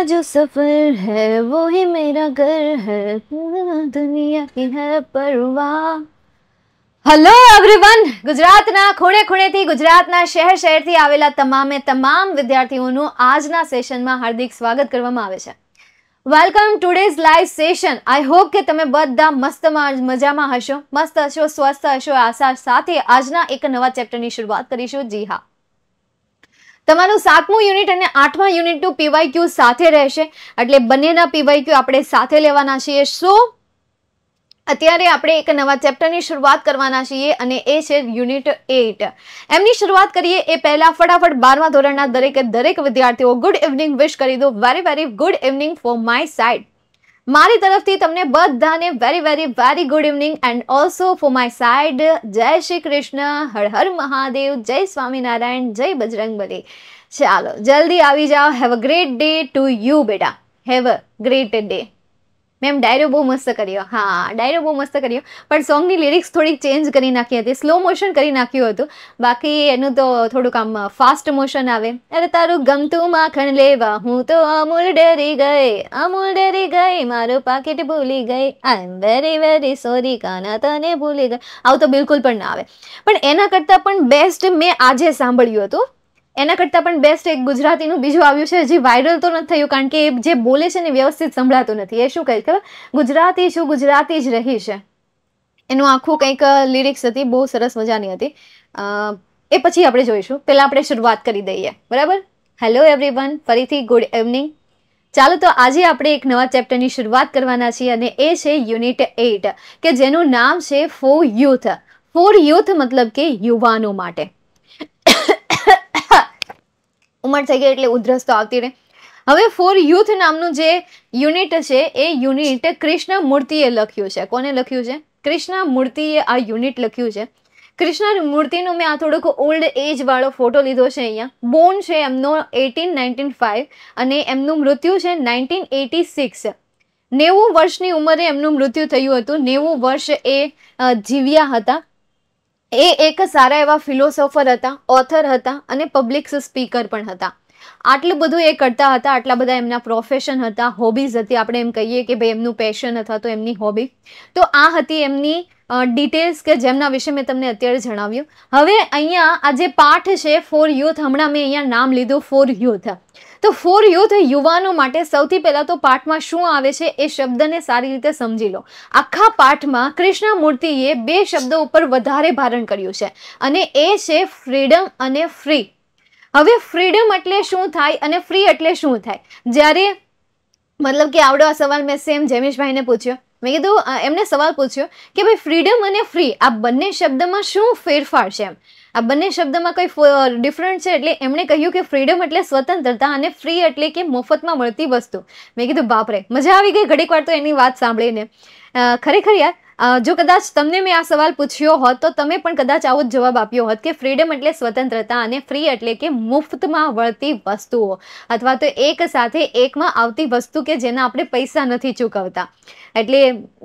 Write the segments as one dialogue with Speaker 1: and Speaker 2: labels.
Speaker 1: मेरा जो सफ़र है वो ही मेरा घर है દુનિયા કી હે પરવા
Speaker 2: હલો એવરીવન
Speaker 1: ગુજરાતના ખૂણે ખૂણેથી ગુજરાતના શહેર શહેરથી આવેલા તમામે તમામ વિદ્યાર્થીઓનું આજના સેશનમાં હાર્દિક સ્વાગત કરવામાં આવે છે welcome today's live session I hope કે તમે બધા મસ્ત મજામાં હશો મસ્ત હશો સ્વસ્થ હશો આશા સાથે આજના એક નવા ચેપ્ટરની શરૂઆત કરીશું જી હા તમારું સાતમું યુનિટ અને આઠમા યુનિટનું પીવાયક્યુ સાથે રહેશે એટલે બંનેના પીવાયક્યુ આપણે સાથે લેવાના છીએ સો અત્યારે આપણે એક નવા ચેપ્ટરની શરૂઆત કરવાના છીએ અને એ છે યુનિટ એઇટ એમની શરૂઆત કરીએ એ પહેલાં ફટાફટ બારમા ધોરણના દરેકે દરેક વિદ્યાર્થીઓ ગુડ ઇવનિંગ વિશ કરી દો very very good evening for my side મારી તરફથી તમને બધાને very very very good evening and also for my side જય શ્રી કૃષ્ણ હર હર મહાદેવ જય સ્વામિનારાયણ જય બજરંગબલી ચાલો જલ્દી આવી જાઓ have a great day to you બેટા have a great day ma'am ડાયરો બહુ મસ્ત કર્યો હા ડાયરો બહુ મસ્ત કર્યો પણ સોંગની લિરિક્સ થોડીક ચેન્જ કરી નાખી હતી સ્લો મોશન કરી નાખ્યું હતું બાકી એનું તો થોડુંક આમ ફાસ્ટ મોશન આવે અરે તારું ગમતું માખણ લેવા હું તો અમૂલ ડરી ગઈ અમૂલ ડરી ગઈ મારું પાકેટ ભૂલી ગઈ I am very very sorry Kana તને ભૂલી ગઈ આવું તો બિલકુલ પણ ના આવે પણ એના કરતાં પણ બેસ્ટ મેં આજે સાંભળ્યું હતું એના કરતાં પણ બેસ્ટ એક ગુજરાતીનું બીજું આવ્યું છે હજી વાયરલ તો નથી થયું કારણ કે એ જે બોલે છે ને વ્યવસ્થિત સંભળાતું નથી એ શું કહે ખબર ગુજરાતી શું ગુજરાતી જ રહી છે એનું આખું કંઈક લિરિક્સ હતી બહુ સરસ મજાની હતી એ પછી આપણે જોઈશું પહેલાં આપણે શરૂઆત કરી દઈએ બરાબર હેલો એવરીવન ફરીથી ગુડ ઇવનિંગ ચાલો તો આજે આપણે એક નવા ચેપ્ટરની શરૂઆત કરવાના છીએ અને એ છે યુનિટ એઇટ કે જેનું નામ છે ફોર યુથ ફોર યુથ મતલબ કે યુવાનો માટે ઉંમર થઈ ગઈ એટલે ઉધરસ તો આવતી રહે હવે ફોર યુથ નામનું જે યુનિટ છે એ યુનિટ કૃષ્ણ મૂર્તિએ લખ્યું છે કોને લખ્યું છે કૃષ્ણ મૂર્તિએ આ યુનિટ લખ્યું છે કૃષ્ણ મૂર્તિનો મેં આ થોડોક ઓલ્ડ એજવાળો ફોટો લીધો છે અહીંયા બોન છે એમનો એટીન નાઇન્ટીન ફાઇવ અને એમનું મૃત્યુ છે નાઇન્ટીન એટી સિક્સ નેવું વર્ષની ઉંમરે એમનું મૃત્યુ થયું હતું નેવું વર્ષ એ જીવ્યા હતા એ એક સારા એવા ફિલોસોફર હતા ઓથર હતા અને પબ્લિક સ્પીકર પણ હતા આટલું બધું એ કરતા હતા આટલા બધા એમના પ્રોફેશન હતા હોબીઝ હતી આપણે એમ કહીએ કે ભાઈ એમનું પેશન અથવા તો એમની હોબી તો આ હતી એમની ડિટેલ્સ કે જેમના વિશે મેં તમને અત્યારે જણાવ્યું હવે અહીંયા આ જે પાઠ છે ફોર યુથ હમણાં મેં અહીંયા નામ લીધું ફોર યુથ તો ફોર યુથ યુવાનો માટે સૌથી પહેલાં તો પાઠમાં શું આવે છે એ શબ્દને સારી રીતે સમજી લો આખા પાઠમાં કૃષ્ણમૂર્તિએ બે શબ્દો ઉપર વધારે ભારણ કર્યું છે અને એ છે ફ્રીડમ અને ફ્રી હવે ફ્રીડમ એટલે શું થાય અને ફ્રી એટલે શું થાય જ્યારે મતલબ કે આવડો આ સવાલ મેં સેમ જમેશભાઈને પૂછ્યો મેં કીધું એમને સવાલ પૂછ્યો કે ભાઈ ફ્રીડમ અને ફ્રી આ બંને શબ્દમાં શું ફેરફાર છે એમ આ બંને શબ્દમાં કંઈ ડિફરન્ટ છે એટલે એમણે કહ્યું કે ફ્રીડમ એટલે સ્વતંત્રતા અને ફ્રી એટલે કે મફતમાં મળતી વસ્તુ મેં કીધું બાપરે મજા આવી ગઈ ઘડીક વાર તો એની વાત સાંભળીને ખરેખર યાર જો કદાચ તમને મેં આ સવાલ પૂછ્યો હોત તો તમે પણ કદાચ આવો જ જવાબ આપ્યો હોત કે ફ્રીડમ એટલે સ્વતંત્રતા અને ફ્રી એટલે કે મુફ્તમાં વળતી વસ્તુઓ અથવા તો એક સાથે એકમાં આવતી વસ્તુ કે જેના આપણે પૈસા નથી ચૂકવતા એટલે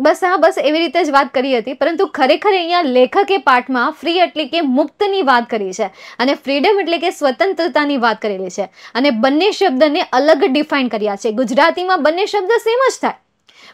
Speaker 1: બસ હા બસ એવી રીતે જ વાત કરી હતી પરંતુ ખરેખર અહીંયા લેખકે પાઠમાં ફ્રી એટલે કે મુક્તની વાત કરી છે અને ફ્રીડમ એટલે કે સ્વતંત્રતાની વાત કરેલી છે અને બંને શબ્દને અલગ ડિફાઇન કર્યા છે ગુજરાતીમાં બંને શબ્દ સેમ જ થાય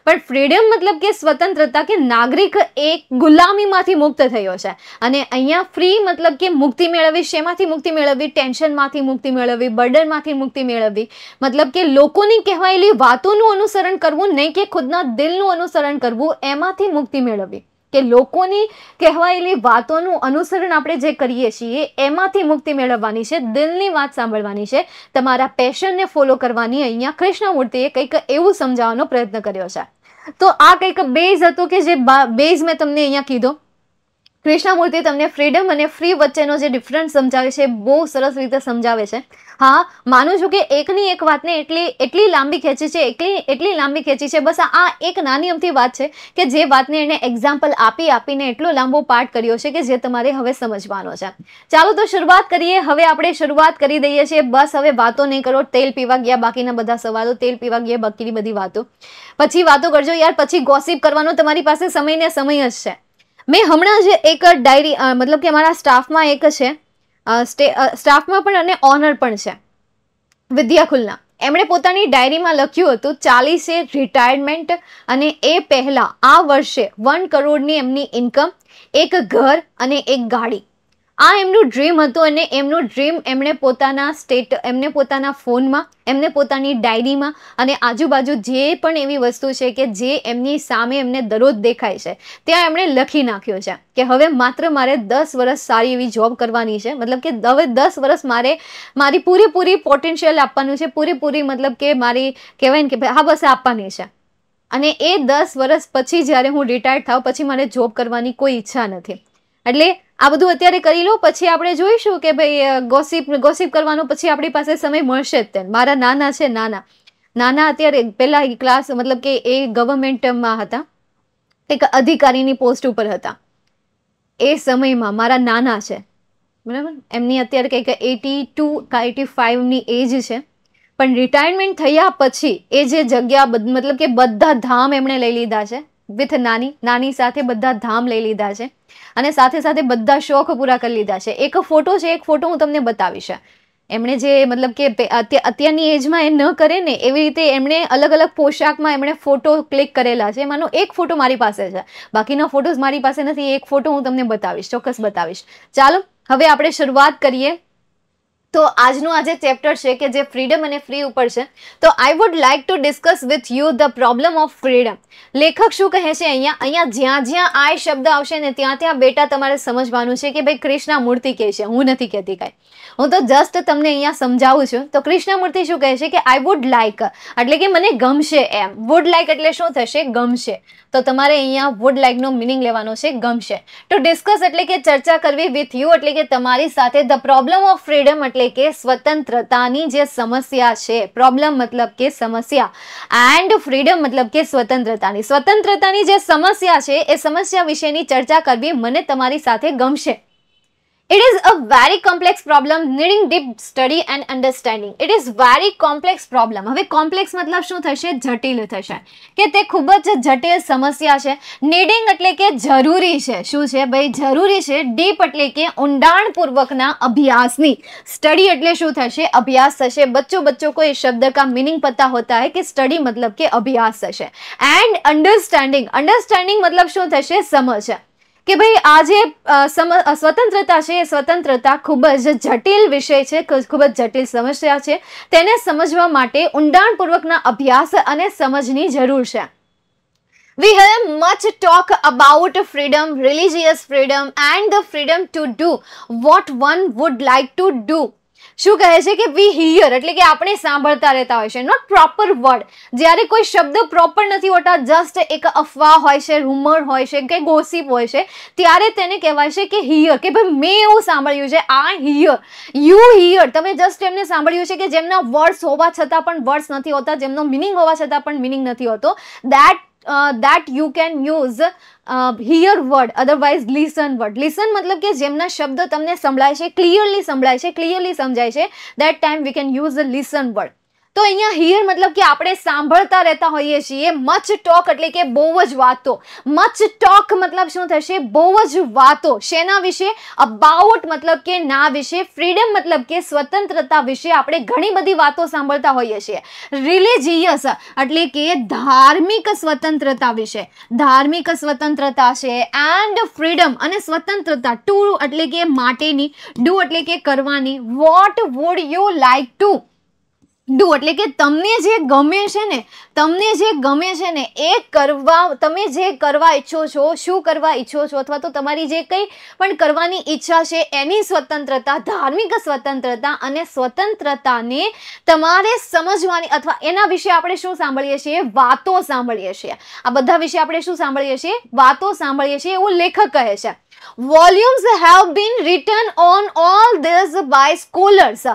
Speaker 1: પણ ફ્રીડમ મતલબ કે સ્વતંત્રતા કે નાગરિક એક ગુલામીમાંથી મુક્ત થયો છે અને અહીંયા ફ્રી મતલબ કે મુક્તિ મેળવવી શેમાંથી મુક્તિ મેળવવી ટેન્શનમાંથી મુક્તિ મેળવવી બર્ડનમાંથી મુક્તિ મેળવવી મતલબ કે લોકોની કહેવાયેલી વાતોનું અનુસરણ કરવું નહીં કે ખુદના દિલનું અનુસરણ કરવું એમાંથી મુક્તિ મેળવવી કે લોકોની કહેવાયેલી વાતોનું અનુસરણ આપણે જે કરીએ છીએ એમાંથી મુક્તિ મેળવવાની છે દિલની વાત સાંભળવાની છે તમારા પેશનને ફોલો કરવાની અહીંયા કૃષ્ણમૂર્તિએ કંઈક એવું સમજાવવાનો પ્રયત્ન કર્યો છે તો આ કંઈક બેઝ હતો કે જે બેઝ મેં તમને અહીંયા કીધો કૃષ્ણમૂર્તિ તમને ફ્રીડમ અને ફ્રી વચ્ચેનો જે ડિફરન્સ સમજાવે છે બહુ સરસ રીતે સમજાવે છે હા માનું છું કે એકની એક વાતને એટલી એટલી લાંબી ખેંચી છે એટલી એટલી લાંબી ખેંચી છે બસ આ એક નાની અમથી વાત છે કે જે વાતને એને એક્ઝામ્પલ આપી આપીને એટલો લાંબો પાર્ટ કર્યો છે કે જે તમારે હવે સમજવાનો છે ચાલો તો શરૂઆત કરીએ હવે આપણે શરૂઆત કરી દઈએ છીએ બસ હવે વાતો નહીં કરો તેલ પીવા ગયા બાકીના બધા સવાલો તેલ પીવા ગયા બાકીની બધી વાતો પછી વાતો કરજો યાર પછી ગોસિપ કરવાનો તમારી પાસે સમય ને સમય જ છે મેં હમણાં જ એક ડાયરી મતલબ કે અમારા સ્ટાફમાં એક છે સ્ટાફમાં પણ અને ઓનર પણ છે વિદ્યાકુલના એમણે પોતાની ડાયરીમાં લખ્યું હતું ચાલીસે રિટાયરમેન્ટ અને એ પહેલાં આ વર્ષે વન કરોડની એમની ઇન્કમ એક ઘર અને એક ગાડી આ એમનું ડ્રીમ હતું અને એમનું ડ્રીમ એમણે પોતાના સ્ટેટ એમને પોતાના ફોનમાં એમને પોતાની ડાયરીમાં અને આજુબાજુ જે પણ એવી વસ્તુ છે કે જે એમની સામે એમને દરરોજ દેખાય છે ત્યાં એમણે લખી નાખ્યો છે કે હવે માત્ર મારે દસ વર્ષ સારી એવી જોબ કરવાની છે મતલબ કે હવે દસ વર્ષ મારે મારી પૂરેપૂરી પોટેન્શિયલ આપવાનું છે પૂરેપૂરી મતલબ કે મારી કહેવાય ને કે ભાઈ હા બસ આપવાની છે અને એ દસ વર્ષ પછી જ્યારે હું રિટાયર થાઉં પછી મારે જોબ કરવાની કોઈ ઈચ્છા નથી એટલે આ બધું અત્યારે કરી લો પછી આપણે જોઈશું કે ભાઈ ગોસિપ ગોસિપ કરવાનો પછી આપણી પાસે સમય મળશે જ તે મારા નાના છે નાના નાના અત્યારે પહેલાં ક્લાસ મતલબ કે એ ગવર્મેન્ટમાં હતા એક અધિકારીની પોસ્ટ ઉપર હતા એ સમયમાં મારા નાના છે બરાબર એમની અત્યારે કંઈક એટી ટુ કા એટી ફાઇવની એજ છે પણ રિટાયરમેન્ટ થયા પછી એ જે જગ્યા મતલબ કે બધા ધામ એમણે લઈ લીધા છે વિથ નાની નાની સાથે બધા ધામ લઈ લીધા છે અને સાથે સાથે બધા શોખ પૂરા કરી લીધા છે એક ફોટો છે એક ફોટો હું તમને બતાવીશ એમણે જે મતલબ કે અત્યારની એજમાં એ ન કરે ને એવી રીતે એમણે અલગ અલગ પોશાકમાં એમણે ફોટો ક્લિક કરેલા છે એમાંનો એક ફોટો મારી પાસે છે બાકીના ફોટોઝ મારી પાસે નથી એક ફોટો હું તમને બતાવીશ ચોક્કસ બતાવીશ ચાલો હવે આપણે શરૂઆત કરીએ તો આજનું આજે ચેપ્ટર છે કે જે ફ્રીડમ અને ફ્રી ઉપર છે તો I would like to discuss with you the problem of freedom લેખક શું કહે છે અહીંયા અહીંયા જ્યાં જ્યાં આ શબ્દ આવશે ને ત્યાં ત્યાં બેટા તમારે સમજવાનું છે કે ભાઈ કૃષ્ણમૂર્તિ કહે છે હું નથી કહેતી કાંઈ હું તો જસ્ટ તમને અહીંયા સમજાવું છું તો કૃષ્ણમૂર્તિ શું કહે છે કે આઈ વુડ લાઈક એટલે કે મને ગમશે એમ વુડ લાઈક એટલે શું થશે ગમશે તો તમારે અહીંયા વુડ લાઈકનો મિનિંગ લેવાનો છે ગમશે ટુ ડિસ્કસ એટલે કે ચર્ચા કરવી વિથ યુ એટલે કે તમારી સાથે ધ પ્રોબ્લેમ ઓફ ફ્રીડમ એટલે એટલે કે સ્વતંત્રતાની જે સમસ્યા છે પ્રોબ્લેમ મતલબ કે સમસ્યા એન્ડ ફ્રીડમ મતલબ કે સ્વતંત્રતાની સ્વતંત્રતાની જે સમસ્યા છે એ સમસ્યા વિશેની ચર્ચા કરવી મને તમારી સાથે ગમશે It is a very complex problem needing deep study and understanding. It is very complex problem. હવે કોમ્પ્લેક્સ મતલબ શું થશે જટિલ થશે કે તે ખૂબ જ જટિલ સમસ્યા છે નીડિંગ એટલે કે જરૂરી છે શું છે ભાઈ જરૂરી છે ડીપ એટલે કે ઊંડાણપૂર્વકના અભ્યાસની સ્ટડી એટલે શું થશે અભ્યાસ થશે બચ્ચો બચ્ચો કોઈ શબ્દ કા मीनिंग पता होता है કે સ્ટડી મતલબ કે અભ્યાસ થશે એન્ડ અન્ડરસ્ટેન્ડિંગ અન્ડરસ્ટેન્ડિંગ મતલબ શું થશે સમજ કે ભાઈ આ જે સ્વતંત્રતા છે એ સ્વતંત્રતા ખૂબ જ જટિલ વિષય છે ખૂબ જ જટિલ સમસ્યા છે તેને સમજવા માટે ઊંડાણપૂર્વકના અભ્યાસ અને સમજની જરૂર છે We have much talk about freedom, religious freedom, and the freedom to do what one would like to do. શું કહે છે કે વી હિયર એટલે કે આપણે સાંભળતા રહેતા હોય છે નોટ પ્રોપર વર્ડ જ્યારે કોઈ શબ્દ પ્રોપર નથી હોતા જસ્ટ એક અફવા હોય છે રૂમર હોય છે કે ગોસિપ હોય છે ત્યારે તેને કહેવાય છે કે હિયર કે ભાઈ મેં એવું સાંભળ્યું છે આ હિયર યુ હિયર તમે જસ્ટ એમને સાંભળ્યું છે કે જેમના વર્ડ્સ હોવા છતાં પણ વર્ડ્સ નથી હોતા જેમનો મિનિંગ હોવા છતાં પણ મિનિંગ નથી હોતો that uh, you can use hear word hear listen word listen મતલબ કે જેમના શબ્દ તમને સંભળાય છે ક્લિયરલી સંભળાય છે ક્લિયરલી સમજાય છે that time we can use a listen word તો અહીંયા હિયર મતલબ કે આપણે સાંભળતા રહેતા હોઈએ છીએ મચ ટોક એટલે કે બહુ જ વાતો મચ ટોક મતલબ શું થશે બહુ જ વાતો શેના વિશે અબાઉટ મતલબ કે ના વિશે ફ્રીડમ મતલબ કે સ્વતંત્રતા વિશે આપણે ઘણી બધી વાતો સાંભળતા હોઈએ છીએ રિલિજિયસ એટલે કે ધાર્મિક સ્વતંત્રતા વિશે ધાર્મિક સ્વતંત્રતા છે એન્ડ ફ્રીડમ અને સ્વતંત્રતા ટુ એટલે કે માટેની ડુ એટલે કે કરવાની what would you like to do એટલે કે તમને જે ગમે છે ને તમને જે ગમે છે ને એ કરવા તમે જે કરવા ઈચ્છો છો શું કરવા ઈચ્છો છો અથવા તો તમારી જે કંઈ પણ કરવાની ઈચ્છા છે એની સ્વતંત્રતા ધાર્મિક સ્વતંત્રતા અને સ્વતંત્રતાને તમારે સમજવાની અથવા એના વિશે આપણે શું સાંભળીએ છીએ વાતો સાંભળીએ છીએ આ બધા વિશે આપણે શું સાંભળીએ છીએ વાતો સાંભળીએ છીએ એવું લેખક કહે છે volumes have been written on all this by scholars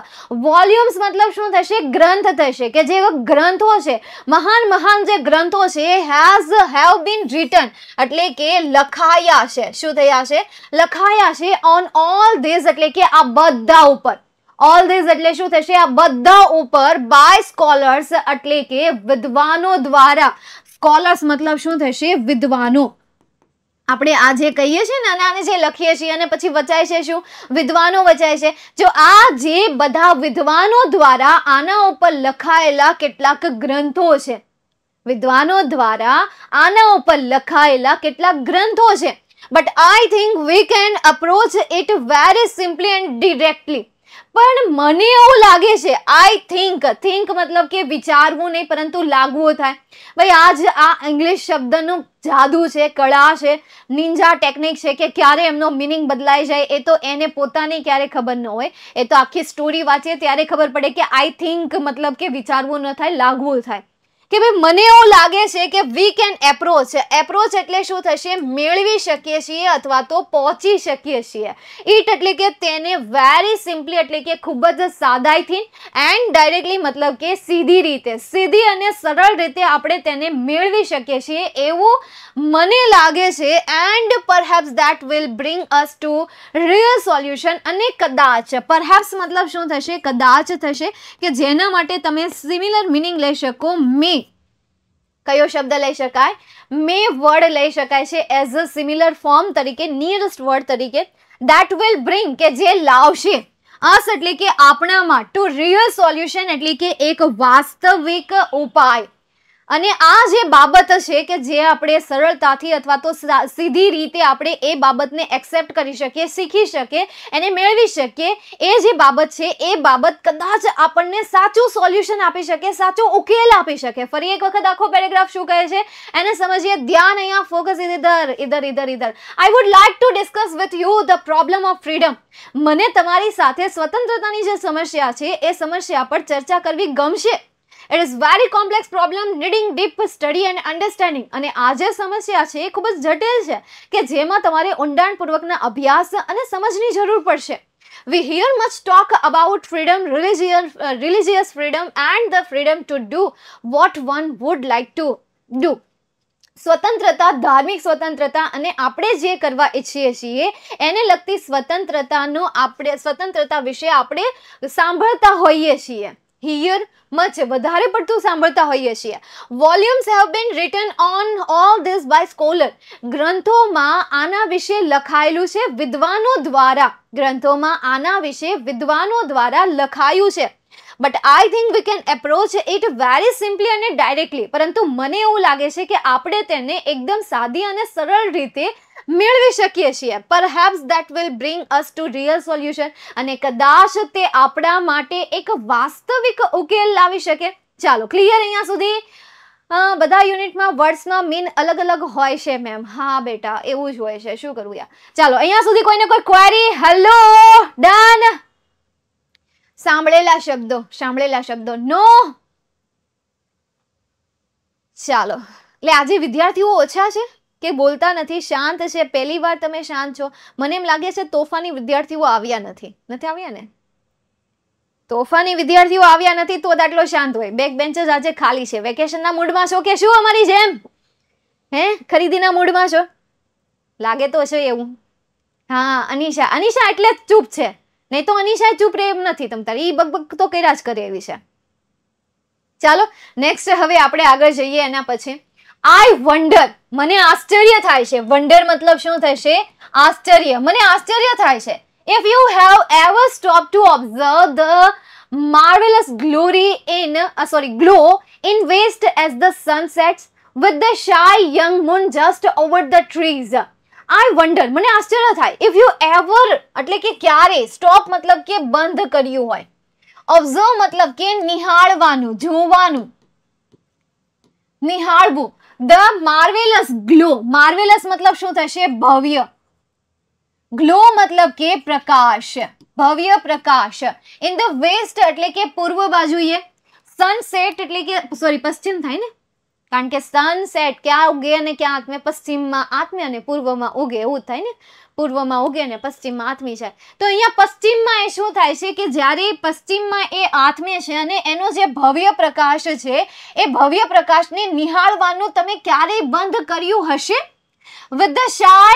Speaker 1: volumes मतलब શું થશે ગ્રંથ થશે કે જે ગ્રંથો છે મહાન મહાન જે ગ્રંથો છે हैज हैव बीन रिटन એટલે કે લખાયા છે શું થાય છે લખાયા છે ઓન ઓલ ધીસ એટલે કે આ બધા ઉપર ઓલ ધીસ એટલે શું થશે આ બધા ઉપર બાય स्कॉलर्स એટલે કે વિદ્વાનો દ્વારા સ્કॉलर्स મતલબ શું થશે વિદ્વાનો આપણે આજે કહીએ છીએ ને અને આને જે લખીએ છીએ અને પછી વચાય છે શું વિદ્વાનો વચાય છે જો આ જે બધા વિદ્વાનો દ્વારા આના ઉપર લખાયેલા કેટલાક ગ્રંથો છે વિદ્વાનો દ્વારા આના ઉપર લખાયેલા કેટલાક ગ્રંથો છે but I think we can approach it very simply and directly પણ મને એવું લાગે છે આઈ થિંક થિંક મતલબ કે વિચારવું નહીં પરંતુ લાગવું થાય ભાઈ આજ આ ઇંગ્લિશ શબ્દનું જાદુ છે કળા છે નિંજા ટેકનિક છે કે ક્યારે એમનો મિનિંગ બદલાઈ જાય એ તો એને પોતાને ક્યારે ખબર ન હોય એ તો આખી સ્ટોરી વાંચીએ ત્યારે ખબર પડે કે આઈ થિંક મતલબ કે વિચારવું ન થાય લાગવું થાય કે ભાઈ મને એવું લાગે છે કે વી કેન એપ્રોચ એપ્રોચ એટલે શું થશે મેળવી શકીએ છીએ અથવા તો પહોંચી શકીએ છીએ ઇટ એટલે કે તેને વેરી સિમ્પલી એટલે કે ખૂબ જ સાદાઈથી એન્ડ ડાયરેક્ટલી મતલબ કે સીધી રીતે સીધી અને સરળ રીતે આપણે તેને મેળવી શકીએ છીએ એવું મને લાગે છે and perhaps that will bring us to real solution અને કદાચ પરહેપ્સ મતલબ શું થશે કદાચ થશે કે જેના માટે તમે સિમિલર મિનિંગ લઈ શકો મે કયો શબ્દ લઈ શકાય મે વર્ડ લઈ શકાય છે એઝ અ સિમિલર ફોર્મ તરીકે નિયરેસ્ટ વર્ડ તરીકે દેટ વિલ બ્રિંગ કે જે લાવશે અસ એટલે કે આપણામાં ટુ રિયલ સોલ્યુશન એટલે કે એક વાસ્તવિક ઉપાય અને આ જે બાબત છે કે જે આપણે સરળતાથી અથવા તો સીધી રીતે આપણે એ બાબતને એક્સેપ્ટ કરી શકીએ શીખી શકીએ એને મેળવી શકીએ એ જે બાબત છે એ બાબત કદાચ આપણને સાચું સોલ્યુશન આપી શકે સાચો ઉકેલ આપી શકે ફરી એક વખત આખો પેરેગ્રાફ શું કહે છે એને સમજીએ ધ્યાન અહીંયા ફોકસ ઇઝ ઇધર either either either I would like to discuss with you the problem of freedom મને તમારી સાથે સ્વતંત્રતાની જે સમસ્યા છે એ સમસ્યા પર ચર્ચા કરવી ગમશે it is very complex problem needing deep study and understanding અને આ જે સમસ્યા છે એ ખૂબ જ જટિલ છે કે જેમાં તમારે ઊંડાણપૂર્વકના અભ્યાસ અને સમજની જરૂર પડશે we hear much talk about freedom religious religious freedom and the freedom to to what one would would to to સ્વતંત્રતા ધાર્મિક સ્વતંત્રતા અને આપણે જે કરવા ઈચ્છીએ છીએ એને લગતી સ્વતંત્રતાનો આપણે સ્વતંત્રતા વિશે આપણે સાંભળતા હોઈએ છીએ હિયર મચ વધારે પડતું સાંભળતા હોઈએ છીએ volumes have been written on all this by scholar ગ્રંથોમાં આના વિશે લખાયેલું છે વિદ્વાનો દ્વારા ગ્રંથોમાં આના વિશે વિદ્વાનો દ્વારા લખાયું છે but I think we can approach it very simply અને ડાયરેક્ટલી પરંતુ મને એવું લાગે છે કે આપણે તેને એકદમ સાદી અને સરળ રીતે મેળવી શકીએ છીએ perhaps that will bring us to real solution અને કદાચ તે આપણા માટે એક વાસ્તવિક ઉકેલ લાવી શકે ચાલો ક્લિયર અહીંયા સુધી બધા યુનિટમાં વર્ડ્સમાં મીન અલગ અલગ હોય છે મેમ હા બેટા એવું જ હોય છે શું કરવું યાર ચાલો અહીંયા સુધી કોઈને કોઈ ક્વેરી હેલો ડન સાંભળેલા શબ્દો સાંભળેલા શબ્દો નો ચાલો એટલે આજે વિદ્યાર્થીઓ ઓછા છે કે બોલતા નથી શાંત છે પહેલી વાર તમે શાંત છો મને એમ લાગે છે તોફાની વિદ્યાર્થીઓ આવ્યા નથી નથી આવ્યા ને તોફાની વિદ્યાર્થીઓ આવ્યા નથી તો આટલો શાંત હોય બેક બેન્ચેસ આજે ખાલી છે વેકેશનના મૂડમાં છો કે શું અમારી જેમ હે ખરીદીના મૂડમાં છો લાગે તો છે એવું હા અનિશા અનિશા એટલે જ ચૂપ છે નહીં તો અનિશા ચૂપ રહે એમ નથી તમ તારે એ બગબગ તો કર્યા જ કરે એવી છે ચાલો નેક્સ્ટ હવે આપણે આગળ જઈએ એના પછી આઈ વન્ડર મને આશ્ચર્ય થાય છે વન્ડર મતલબ શું થશે આશ્ચર્ય મને આશ્ચર્ય થાય છે if you have ever stop to observe the marvellous glory in sorry glow in west as the the with the shy young moon just over the trees I wonder મને આશ્ચર્ય થાય ઇફ યુ એવર એટલે કે ક્યારે stop મતલબ કે બંધ કર્યું હોય ઓબ્ઝર્વ મતલબ કે નિહાળવાનું જોવાનું નિહાળવું ધ માર્વેલસ ગ્લો માર્વેલસ મતલબ શું થશે ભવ્ય ગ્લો મતલબ કે પ્રકાશ ભવ્ય પ્રકાશ ઇન ધ વેસ્ટ એટલે કે પૂર્વ બાજુએ સનસેટ એટલે કે સોરી પશ્ચિમ થાય ને કારણ કે સનસેટ ક્યાં ઉગે અને ક્યાં આત્મે પશ્ચિમમાં આત્મે અને પૂર્વમાં ઉગે એવું થાય ને પૂર્વમાં ઉગે અને પશ્ચિમમાં આથમી છે તો અહીંયા પશ્ચિમમાં એ શું થાય છે કે જ્યારે પશ્ચિમમાં એ આત્મીય છે અને એનો જે ભવ્ય પ્રકાશ છે એ ભવ્ય પ્રકાશને નિહાળવાનું તમે ક્યારેય બંધ કર્યું હશે with the shy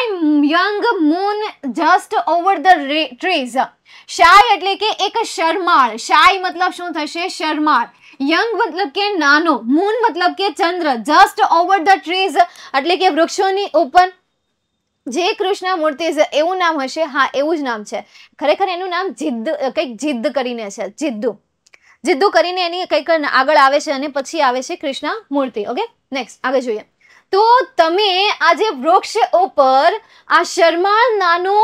Speaker 1: young moon just over the trees શાય એટલે કે એક શરમાળ શાય મતલબ શું થશે શરમાળ યંગ મતલબ કે નાનો મૂન મતલબ કે ચંદ્ર જસ્ટ ઓવર ધ ટ્રીઝ એટલે કે વૃક્ષોની ઉપર જે કૃષ્ણમૂર્તિ છે એવું નામ હશે હા એવું જ નામ છે ખરેખર એનું નામ જિદ્દ કંઈક જિદ્દ કરીને છે જિદ્દુ જિદ્દુ કરીને એની કંઈક આગળ આવે છે અને પછી આવે છે કૃષ્ણ મૂર્તિ ઓકે નેક્સ્ટ આગળ જોઈએ તો તમે આ જે વૃક્ષ ઉપર આ શર્મા નાનો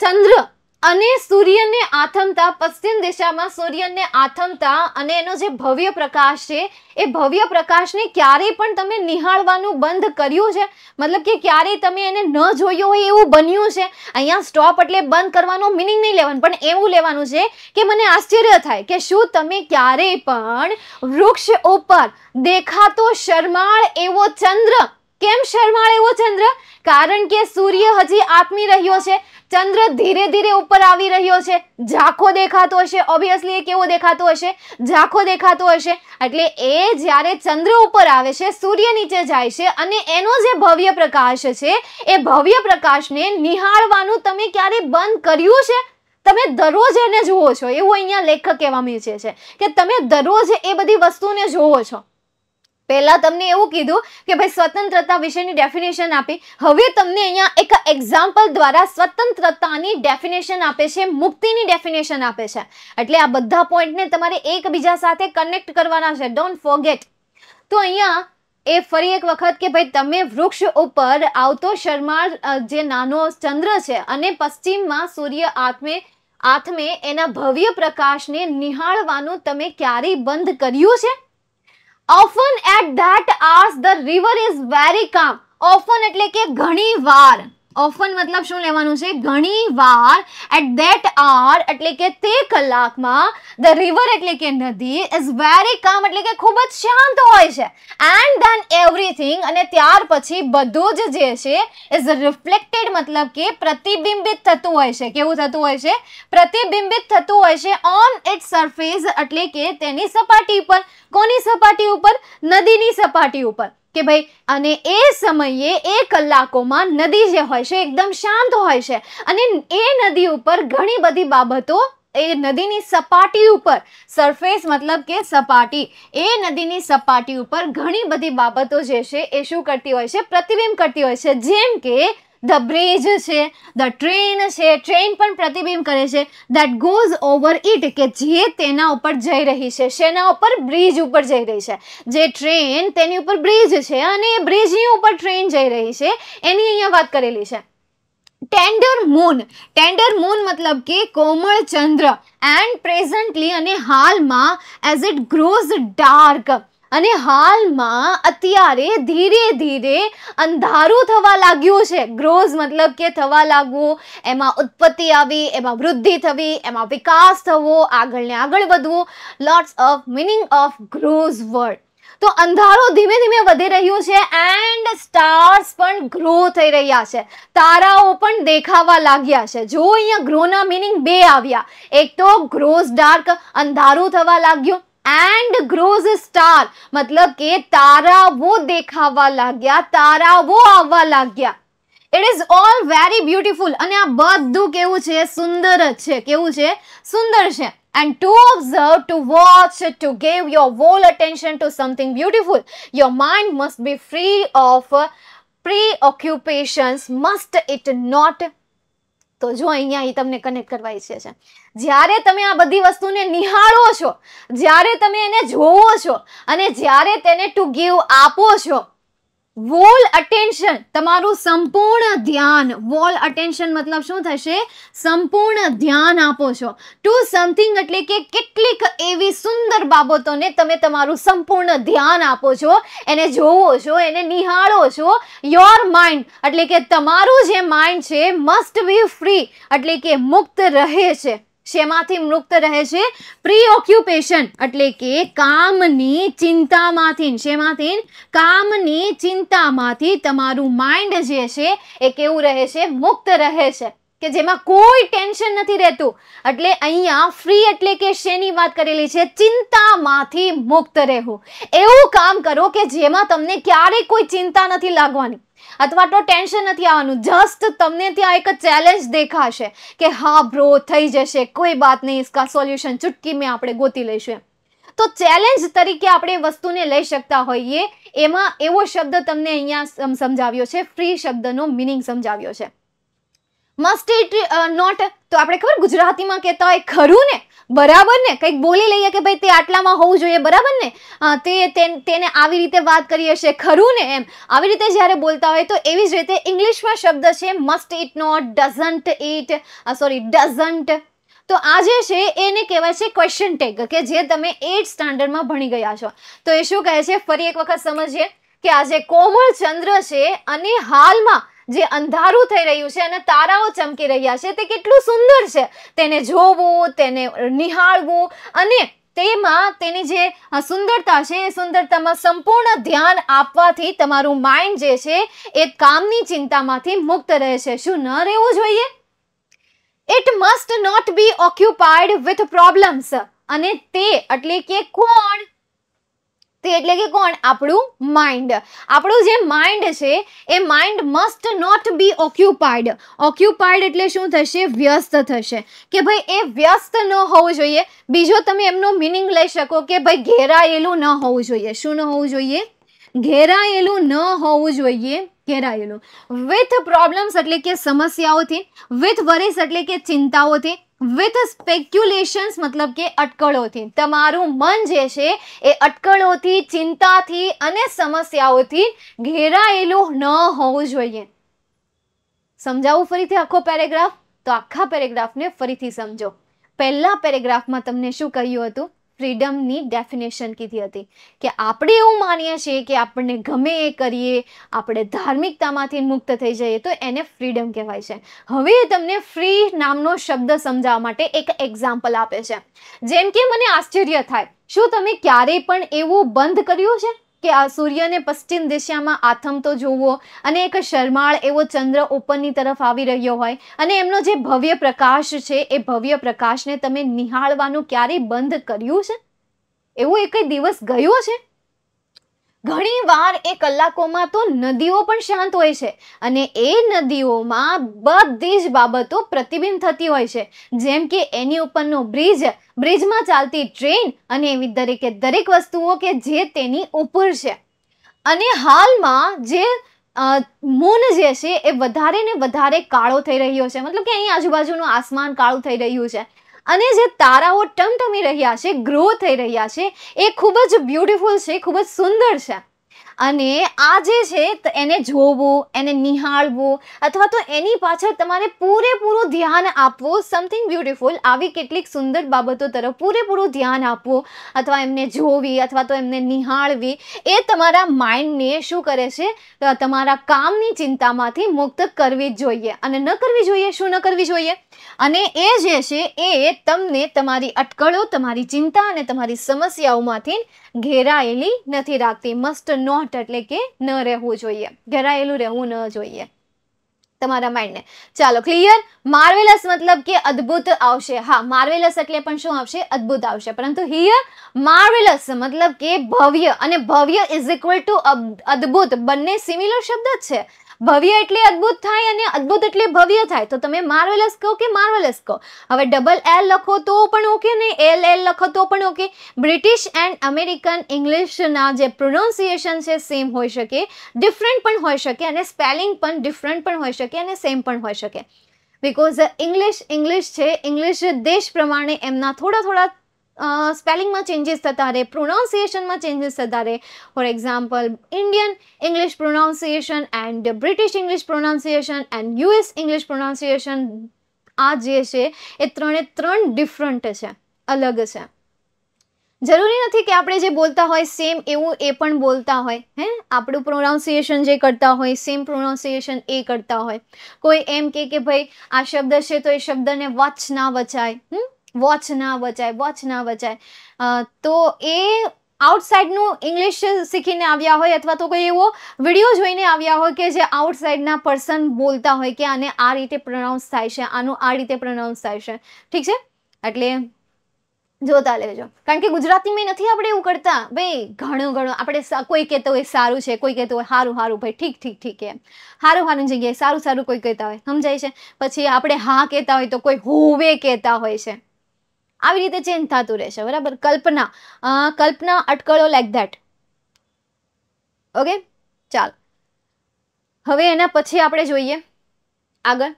Speaker 1: ચંદ્ર અને સૂર્યને આથમતા પશ્ચિમ દિશામાં સૂર્યને આથમતા અને એનો જે ભવ્ય પ્રકાશ છે એ ભવ્ય પ્રકાશને ક્યારેય પણ તમે નિહાળવાનું બંધ કર્યું છે મતલબ કે ક્યારેય તમે એને ન જોયો હોય એવું બન્યું છે અહીંયા સ્ટોપ એટલે બંધ કરવાનો મિનિંગ નહીં લેવાનું પણ એવું લેવાનું છે કે મને આશ્ચર્ય થાય કે શું તમે ક્યારેય પણ વૃક્ષ ઉપર દેખાતો શરમાળ એવો ચંદ્ર કેમ શરમાળ એવો ચંદ્ર કારણ કે સૂર્ય હજી આત્મી રહ્યો છે ચંદ્ર ધીરે ધીરે ઉપર આવી રહ્યો છે ઝાંખો દેખાતો હશે ઓબ્વિયસલી એ કેવો દેખાતો હશે ઝાંખો દેખાતો હશે એટલે એ જ્યારે ચંદ્ર ઉપર આવે છે સૂર્ય નીચે જાય છે અને એનો જે ભવ્ય પ્રકાશ છે એ ભવ્ય પ્રકાશને નિહાળવાનું તમે ક્યારે બંધ કર્યું છે તમે દરરોજ એને જુઓ છો એવું અહીંયા લેખક કહેવા માંગે છે કે તમે દરરોજ એ બધી વસ્તુને જુઓ છો પહેલાં તમને એવું કીધું કે ભાઈ સ્વતંત્રતા વિશેની ડેફિનેશન આપી હવે તમને અહીંયા એક એક્ઝામ્પલ દ્વારા સ્વતંત્રતાની ડેફિનેશન આપે છે મુક્તિની ડેફિનેશન આપે છે એટલે આ બધા પોઈન્ટને તમારે એકબીજા સાથે કનેક્ટ કરવાના છે ડોન્ટ ફોગેટ તો અહીંયા એ ફરી એક વખત કે ભાઈ તમે વૃક્ષ ઉપર આવતો શર્મા જે નાનો ચંદ્ર છે અને પશ્ચિમમાં સૂર્ય આત્મે આત્મે એના ભવ્ય પ્રકાશને નિહાળવાનું તમે ક્યારેય બંધ કર્યું છે Often at that hours the river is very calm. Often એટલે કે ઘણી વાર ઓફન મતલબ શું લેવાનું છે ઘણી વાર એટ ધેટ આર એટલે કે તે કલાકમાં ધ રિવર એટલે કે નદી ઇઝ વેરી કામ એટલે કે ખૂબ જ શાંત હોય છે એન્ડ ધેન એવરીથિંગ અને ત્યાર પછી બધું જ જે છે ઇઝ રિફ્લેક્ટેડ મતલબ કે પ્રતિબિંબિત થતું હોય છે કેવું થતું હોય છે પ્રતિબિંબિત થતું હોય છે ઓન ઇટ સરફેસ એટલે કે તેની સપાટી ઉપર કોની સપાટી ઉપર નદીની સપાટી ઉપર કે ભાઈ અને એ સમયે એ કલાકોમાં નદી જે હોય છે એકદમ શાંત હોય છે અને એ નદી ઉપર ઘણી બધી બાબતો એ નદીની સપાટી ઉપર સરફેસ મતલબ કે સપાટી એ નદીની સપાટી ઉપર ઘણી બધી બાબતો જે છે એ શું કરતી હોય છે પ્રતિબિંબ કરતી હોય છે જેમ કે ધ બ્રિજ છે ધ ટ્રેન છે ટ્રેન પણ પ્રતિબિંબ કરે છે દેટ ગોઝ ઓવર ઇટ કે જે તેના ઉપર જઈ રહી છે શેના ઉપર બ્રિજ ઉપર જઈ રહી છે જે ટ્રેન તેની ઉપર બ્રિજ છે અને એ બ્રિજની ઉપર ટ્રેન જઈ રહી છે એની અહીંયા વાત કરેલી છે ટેન્ડર મૂન ટેન્ડર મૂન મતલબ કે કોમળ ચંદ્ર એન્ડ પ્રેઝન્ટલી અને હાલમાં એઝ ઇટ ગ્રોઝ ડાર્ક અને હાલમાં અત્યારે ધીરે ધીરે અંધારું થવા લાગ્યું છે ગ્રોઝ મતલબ કે થવા લાગવું એમાં ઉત્પત્તિ આવી એમાં વૃદ્ધિ થવી એમાં વિકાસ થવો આગળને આગળ વધવું lots of meaning of grows word તો અંધારો ધીમે ધીમે વધી રહ્યું છે એન્ડ સ્ટાર્સ પણ ગ્રો થઈ રહ્યા છે તારાઓ પણ દેખાવા લાગ્યા છે જો અહીંયા ગ્રોના મિનિંગ બે આવ્યા એક તો ગ્રોઝ ડાર્ક અંધારું થવા લાગ્યું એન્ડ ગ્રોઝ સ્ટાર મતલબ કે તારાઓ દેખાવા લાગ્યા તારાઓ આવવા લાગ્યા it is all very beautiful અને આ બધું કેવું છે સુંદર જ છે કેવું છે સુંદર છે and to observe, to watch, to give your whole attention to something beautiful. Your mind must be free of preoccupations, must it not તો જો અહીંયા એ તમને કનેક્ટ કરવા ઈચ્છે છે જ્યારે તમે આ બધી વસ્તુને નિહાળો છો જ્યારે તમે એને જોવો છો અને જ્યારે તેને ટુ ગીવ આપો છો વોલ અટેન્શન તમારું સંપૂર્ણ ધ્યાન વોલ અટેન્શન મતલબ શું થશે સંપૂર્ણ ધ્યાન આપો છો ટુ સમથિંગ એટલે કે કેટલીક એવી સુંદર બાબતોને તમે તમારું સંપૂર્ણ ધ્યાન આપો છો એને જોવો છો એને નિહાળો છો યોર માઇન્ડ એટલે કે તમારું જે માઇન્ડ છે મસ્ટ બી ફ્રી એટલે કે મુક્ત રહે છે શેમાંથી મુક્ત રહે છે પ્રી ઓક્યુપેશન એટલે કે કામની ચિંતામાંથી શેમાંથી કામની ચિંતામાંથી તમારું માઇન્ડ જે છે એ કેવું રહે છે મુક્ત રહે છે કે જેમાં કોઈ ટેન્શન નથી રહેતું એટલે અહીંયા ફ્રી એટલે કે શેની વાત કરેલી છે ચિંતામાંથી મુક્ત રહેવું એવું કામ કરો કે જેમાં તમને ક્યારેય કોઈ ચિંતા નથી લાગવાની અથવા તો ટેન્શન નથી આવવાનું જસ્ટ તમને ત્યાં એક ચેલેન્જ દેખાશે કે હા બ્રો થઈ જશે કોઈ બાત નહીં ઇસકા સોલ્યુશન ચૂટકી મેં આપણે ગોતી લઈશું તો ચેલેન્જ તરીકે આપણે વસ્તુને લઈ શકતા હોઈએ એમાં એવો શબ્દ તમને અહીંયા સમજાવ્યો છે ફ્રી શબ્દનો મિનિંગ સમજાવ્યો છે મસ્ટ ઇટ નોટ તો આપણે ખબર ગુજરાતીમાં કહેતા હોય ખરું ને બરાબર ને કંઈક બોલી લઈએ કે ભાઈ તે આટલામાં હોવું જોઈએ બરાબર ને તે તેને આવી રીતે વાત કરી હશે ખરું ને એમ આવી રીતે જ્યારે બોલતા હોય તો એવી જ રીતે ઇંગ્લિશમાં શબ્દ છે must it not doesn't it sorry doesn't તો આ જે છે એને કહેવાય છે ક્વેશ્ચન ટેગ કે જે તમે એટ સ્ટાન્ડર્ડમાં ભણી ગયા છો તો એ શું કહે છે ફરી એક વખત સમજીએ કે આ જે કોમળ ચંદ્ર છે અને હાલમાં જે અંધારું થઈ રહ્યું છે અને તારાઓ ચમકી રહ્યા છે તે કેટલું સુંદર છે તેને જોવું તેને નિહાળવું અને તેમાં તેની જે સુંદરતા છે એ સુંદરતામાં સંપૂર્ણ ધ્યાન આપવાથી તમારું માઇન્ડ જે છે એ કામની ચિંતામાંથી મુક્ત રહે છે શું ન રહેવું જોઈએ it must not be occupied with problems અને તે એટલે કે કોણ તે એટલે કે કોણ આપણું માઇન્ડ આપણું જે માઇન્ડ છે એ mind must not be occupied occupied એટલે શું થશે વ્યસ્ત થશે કે ભાઈ એ વ્યસ્ત ન હોવું જોઈએ બીજો તમે એમનો મિનિંગ લઈ શકો કે ભાઈ ઘેરાયેલું ન હોવું જોઈએ શું ન હોવું જોઈએ ઘેરાયેલું ન હોવું જોઈએ ઘેરાયેલું વિથ પ્રોબ્લેમ્સ એટલે કે સમસ્યાઓથી વિથ વરીસ એટલે કે ચિંતાઓથી વિથ સ્પેક્યુલેશન્સ મતલબ કે અટકળોથી તમારું મન જે છે એ અટકળોથી ચિંતાથી અને સમસ્યાઓથી ઘેરાયેલું ન હોવું જોઈએ સમજાવું ફરીથી આખો પેરેગ્રાફ તો આખા પેરેગ્રાફને ફરીથી સમજો પહેલા પેરેગ્રાફમાં તમને શું કહ્યું હતું ફ્રીડમની ડેફિનેશન કીધી હતી કે આપણે એવું માનીએ છીએ કે આપણને ગમે એ કરીએ આપણે ધાર્મિકતામાંથી મુક્ત થઈ જઈએ તો એને ફ્રીડમ કહેવાય છે હવે તમને ફ્રી નામનો શબ્દ સમજાવવા માટે એક એક્ઝામ્પલ આપે છે જેમ કે મને આશ્ચર્ય થાય શું તમે ક્યારેય પણ એવું બંધ કર્યું છે કે આ સૂર્યને પશ્ચિમ દિશામાં આથમતો જોવો અને એક શરમાળ એવો ચંદ્ર ઉપરની તરફ આવી રહ્યો હોય અને એમનો જે ભવ્ય પ્રકાશ છે એ ભવ્ય પ્રકાશને તમે નિહાળવાનું ક્યારેય બંધ કર્યું છે એવો એક દિવસ ગયો છે ઘણીવાર એ કલાકોમાં તો નદીઓ પણ શાંત હોય છે અને એ નદીઓમાં બધી જ બાબતો પ્રતિબિંબ થતી હોય છે જેમ કે એની ઉપરનો બ્રિજ બ્રિજમાં ચાલતી ટ્રેન અને એવી દરેકે દરેક વસ્તુઓ કે જે તેની ઉપર છે અને હાલમાં જે મૂન જે છે એ વધારે ને વધારે કાળો થઈ રહ્યો છે મતલબ કે અહીં આજુબાજુનું આસમાન કાળું થઈ રહ્યું છે અને જે તારાઓ ટમટમી રહ્યા છે ગ્રો થઈ રહ્યા છે એ ખૂબ જ બ્યુટિફુલ છે ખૂબ જ સુંદર છે અને આ જે છે એને જોવું એને નિહાળવું અથવા તો એની પાછળ તમારે પૂરેપૂરું ધ્યાન આપવું સમથિંગ બ્યુટિફુલ આવી કેટલીક સુંદર બાબતો તરફ પૂરેપૂરું ધ્યાન આપવું અથવા એમને જોવી અથવા તો એમને નિહાળવી એ તમારા માઇન્ડને શું કરે છે તમારા કામની ચિંતામાંથી મુક્ત કરવી જોઈએ અને ન કરવી જોઈએ શું ન કરવી જોઈએ અને એ જે છે એ તમને તમારી અટકળો તમારી ચિંતા અને તમારી સમસ્યાઓમાંથી ઘેરાયેલી નથી રાખતી મસ્ટ નોટ એટલે કે ન રહેવું જોઈએ ઘેરાયેલું રહેવું ન જોઈએ તમારા માઇન્ડને ચાલો ક્લિયર માર્વેલસ મતલબ કે અદ્ભુત આવશે હા માર્વેલસ એટલે પણ શું આવશે અદ્ભુત આવશે પરંતુ હિયર માર્વેલસ મતલબ કે ભવ્ય અને ભવ્ય ઇઝ ઇક્વલ ટુ અદ્ભુત બંને સિમિલર શબ્દ જ છે ભવ્ય એટલે અદ્ભુત થાય અને અદ્ભુત એટલે ભવ્ય થાય તો તમે માર્વેલસ કહો કે માર્વેલસ કહો હવે ડબલ એલ લખો તો પણ ઓકે ને એલ એલ લખો તો પણ ઓકે બ્રિટિશ એન્ડ અમેરિકન ઇંગ્લિશના જે પ્રોનાઉન્સિએશન છે સેમ હોઈ શકે ડિફરન્ટ પણ હોઈ શકે અને સ્પેલિંગ પણ ડિફરન્ટ પણ હોઈ શકે અને સેમ પણ હોઈ શકે બિકોઝ ઇંગ્લિશ ઇંગ્લિશ છે ઇંગ્લિશ દેશ પ્રમાણે એમના થોડા થોડા સ્પેલિંગમાં ચેન્જીસ થતા રહે પ્રોનાઉન્સિએશનમાં ચેન્જીસ થતા રહે for example Indian English pronunciation and British English pronunciation and US English pronunciation આ જે છે એ ત્રણે ત્રણ ડિફરન્ટ છે અલગ છે જરૂરી નથી કે આપણે જે બોલતા હોય સેમ એવું એ પણ બોલતા હોય હે આપણું પ્રોનાઉન્સિએશન જે કરતા હોય સેમ પ્રોનાઉન્સિએશન એ કરતા હોય કોઈ એમ કે કે ભાઈ આ શબ્દ છે તો એ શબ્દને વચ ના વચાય હમ વોચ ના વચાય વોચ ના વચાય તો એ આઉટસાઇડનું ઇંગ્લિશ શીખીને આવ્યા હોય અથવા તો કોઈ એવો વિડીયો જોઈને આવ્યા હોય કે જે આઉટસાઇડના પર્સન બોલતા હોય કે આને આ રીતે પ્રનાઉન્સ થાય છે આનું આ રીતે પ્રનાઉન્સ થાય છે ઠીક છે એટલે જોતા લેજો કારણ કે ગુજરાતી મેં નથી આપણે એવું કરતા ભાઈ ઘણું ઘણું આપણે કોઈ કહેતો હોય સારું છે કોઈ કહેતો હોય સારું સારું ભાઈ ઠીક ઠીક ઠીક એમ સારું સારું જગ્યાએ સારું સારું કોઈ કહેતા હોય સમજાય છે પછી આપણે હા કહેતા હોય તો કોઈ હોવે કહેતા હોય છે આવી રીતે ચેન્જ થતું રહેશે બરાબર કલ્પના કલ્પના અટકળો લાઈક ધેટ ઓકે ચાલ હવે એના પછી આપણે જોઈએ આગળ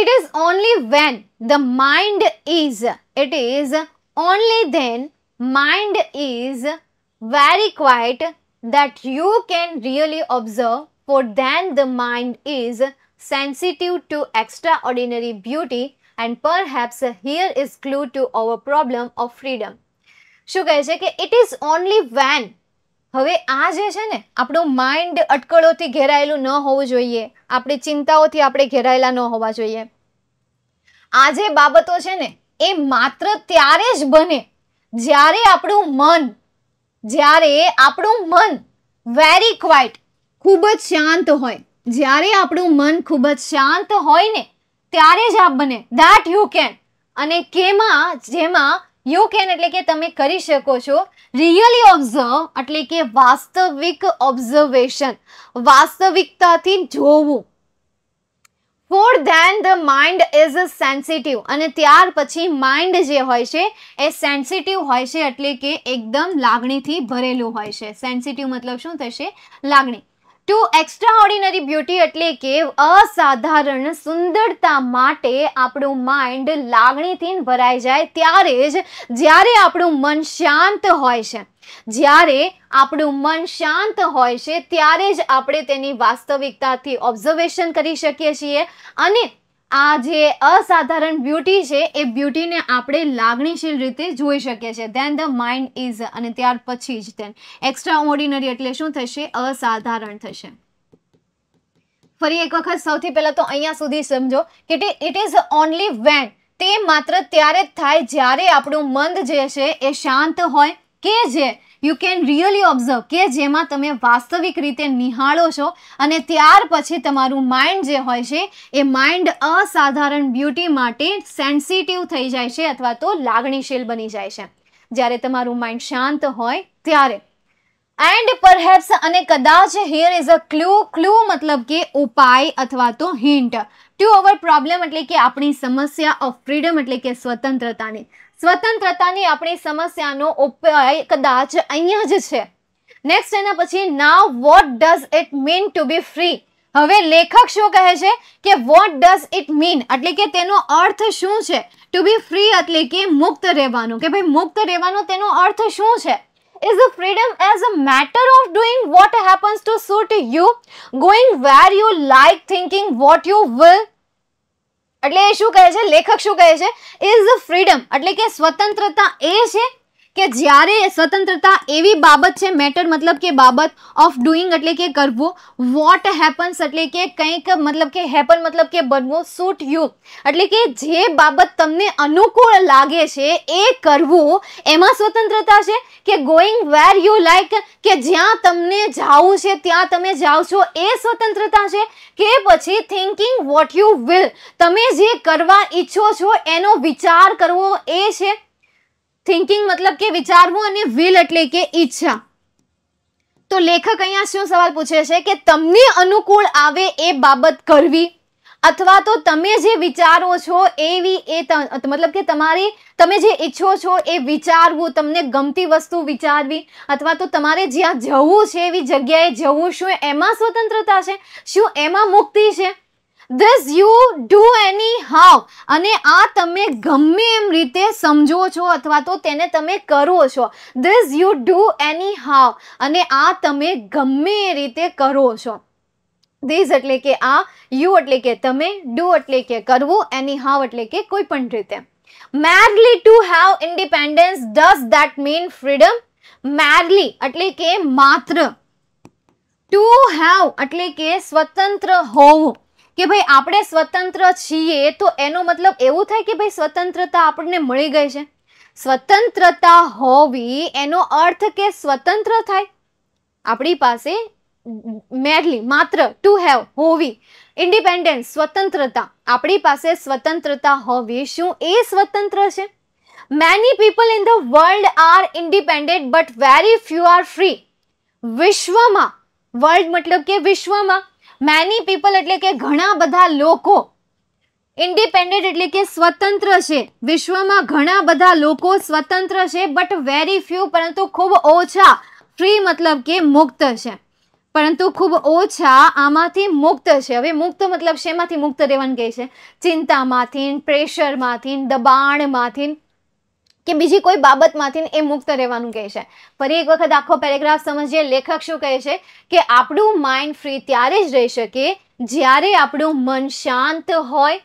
Speaker 1: it is only when the mind is it is only then mind is very quiet that you can really observe for then the mind is sensitive to extraordinary beauty and perhaps here is clue to our problem of freedom. શું કહે છે કે it is only van હવે આ જે છે ને આપણું માઇન્ડ અટકળોથી ઘેરાયેલું ન હોવું જોઈએ આપણી ચિંતાઓથી આપણે ઘેરાયેલા ન હોવા જોઈએ આ જે બાબતો છે ને એ માત્ર ત્યારે જ બને જ્યારે આપણું મન જ્યારે આપણું મન વેરી ક્વાઇટ ખૂબ જ શાંત હોય જ્યારે આપણું મન ખૂબ જ શાંત હોય ને ત્યારે જ આ બને દેટ યુ કેન અને કેમાં જેમાં યુ કેન એટલે કે તમે કરી શકો છો રિયલી ઓબ્ઝર્વ એટલે કે વાસ્તવિક ઓબ્ઝર્વેશન વાસ્તવિકતાથી જોવું for then the mind is sensitive અને ત્યાર પછી માઇન્ડ જે હોય છે એ સેન્સિટિવ હોય છે એટલે કે એકદમ લાગણીથી ભરેલું હોય છે સેન્સિટિવ મતલબ શું થશે લાગણી ટુ એક્સ્ટ્રા ઓર્ડિનરી બ્યુટી એટલે કે અસાધારણ સુંદરતા માટે આપણું માઇન્ડ લાગણીથી ભરાઈ જાય ત્યારે જ જ્યારે આપણું મન શાંત હોય છે જ્યારે આપણું મન શાંત હોય છે ત્યારે જ આપણે તેની વાસ્તવિકતાથી ઓબ્ઝર્વેશન કરી શકીએ છીએ અને આ જે અસાધારણ બ્યુટી છે એ બ્યુટીને આપણે લાગણીશીલ રીતે જોઈ શકીએ છીએ ધેન ધ માઇન્ડ ઇઝ અને ત્યાર પછી જ ધેન એક્સ્ટ્રા ઓર્ડિનરી એટલે શું થશે અસાધારણ થશે ફરી એક વખત સૌથી પહેલાં તો અહીંયા સુધી સમજો કે ઇટ ઇઝ ઓનલી વેન તે માત્ર ત્યારે જ થાય જ્યારે આપણું મન જે છે એ શાંત હોય કે જે યુ કેન રિયલી ઓબ્ઝર્વ કે જેમાં તમે વાસ્તવિક રીતે નિહાળો છો અને ત્યાર પછી તમારું માઇન્ડ જે હોય છે એ માઇન્ડ અસાધારણ બ્યુટી માટે સેન્સિટિવ થઈ જાય છે અથવા તો લાગણીશીલ બની જાય છે જ્યારે તમારું માઇન્ડ શાંત હોય ત્યારે એન્ડ પરહેપ્સ અને કદાચ here is a clue clue મતલબ કે ઉપાય અથવા તો હિન્ટ ટુ અવર પ્રોબ્લેમ એટલે કે આપણી સમસ્યા ઓફ ફ્રીડમ એટલે કે સ્વતંત્રતાની સ્વતંત્રતાની આપણી સમસ્યાનો ઉપાય કદાચ અહીંયા જ છે નેક્સ્ટ એના પછી now what does it mean to be free હવે લેખક શું કહે છે કે વોટ ડઝ ઇટ મીન એટલે કે તેનો અર્થ શું છે ટુ બી ફ્રી એટલે કે મુક્ત રહેવાનું કે ભાઈ મુક્ત રહેવાનો તેનો અર્થ શું છે is a freedom as a matter of doing what happens to suit you going where you like thinking what you will એટલે એ શું કહે છે લેખક શું કહે છે ઇઝ ફ્રીડમ એટલે કે સ્વતંત્રતા એ છે કે જ્યારે સ્વતંત્રતા એવી બાબત છે મેટર મતલબ કે બાબત ઓફ ડુઈંગ એટલે કે કરવું વોટ હેપન્સ એટલે કે કંઈક મતલબ કે હેપન મતલબ કે બનવું સૂટ યુ એટલે કે જે બાબત તમને અનુકૂળ લાગે છે એ કરવું એમાં સ્વતંત્રતા છે કે ગોઈંગ વેર યુ લાઈક કે જ્યાં તમને જાવું છે ત્યાં તમે જાઓ છો એ સ્વતંત્રતા છે કે પછી થિંકિંગ વોટ યુ વિલ તમે જે કરવા ઈચ્છો છો એનો વિચાર કરવો એ છે થિંકિંગ મતલબ કે વિચારવું અને વિલ એટલે કે ઈચ્છા તો લેખક અહીંયા શું સવાલ પૂછે છે કે તમને અનુકૂળ આવે એ બાબત કરવી અથવા તો તમે જે વિચારો છો એવી એ મતલબ કે તમારી તમે જે ઈચ્છો છો એ વિચારવું તમને ગમતી વસ્તુ વિચારવી અથવા તો તમારે જ્યાં જવું છે એવી જગ્યાએ જવું શું એમાં સ્વતંત્રતા છે શું એમાં મુક્તિ છે this you do anyhow અને આ તમે ગમે એમ રીતે સમજો છો અથવા તો તેને તમે કરો છો this you do anyhow અને આ તમે ગમે એ રીતે કરો છો ધીઝ એટલે કે આ યુ એટલે કે તમે ડુ એટલે કે કરવું એની હાવ એટલે કે કોઈ પણ રીતે merely to have independence does that mean freedom merely એટલે કે માત્ર ટુ હેવ એટલે કે સ્વતંત્ર હોવું કે ભાઈ આપણે સ્વતંત્ર છીએ તો એનો મતલબ એવું થાય કે ભાઈ સ્વતંત્રતા આપણને મળી ગઈ છે સ્વતંત્રતા હોવી એનો અર્થ કે સ્વતંત્ર થાય આપણી પાસે મેરલી માત્ર ટુ હેવ હોવી ઇન્ડિપેન્ડન્સ સ્વતંત્રતા આપણી પાસે સ્વતંત્રતા હોવી શું એ સ્વતંત્ર છે many people in the world are independent but very few are free વિશ્વમાં વર્લ્ડ મતલબ કે વિશ્વમાં મેની પીપલ એટલે કે ઘણા બધા લોકો ઇન્ડિપેન્ડન્ટ એટલે કે સ્વતંત્ર છે વિશ્વમાં ઘણા બધા લોકો સ્વતંત્ર છે બટ વેરી ફ્યુ પરંતુ ખૂબ ઓછા ફ્રી મતલબ કે મુક્ત છે પરંતુ ખૂબ ઓછા આમાંથી મુક્ત છે હવે મુક્ત મતલબ શેમાંથી મુક્ત રહેવાનું કહે છે ચિંતામાંથી પ્રેશરમાંથી દબાણમાંથી કે બીજી કોઈ બાબતમાંથી એ મુક્ત રહેવાનું કહે છે ફરી એક વખત આખો પેરેગ્રાફ સમજીએ લેખક શું કહે છે કે આપણું માઇન્ડ ફ્રી ત્યારે જ રહી શકે જ્યારે આપણું મન શાંત હોય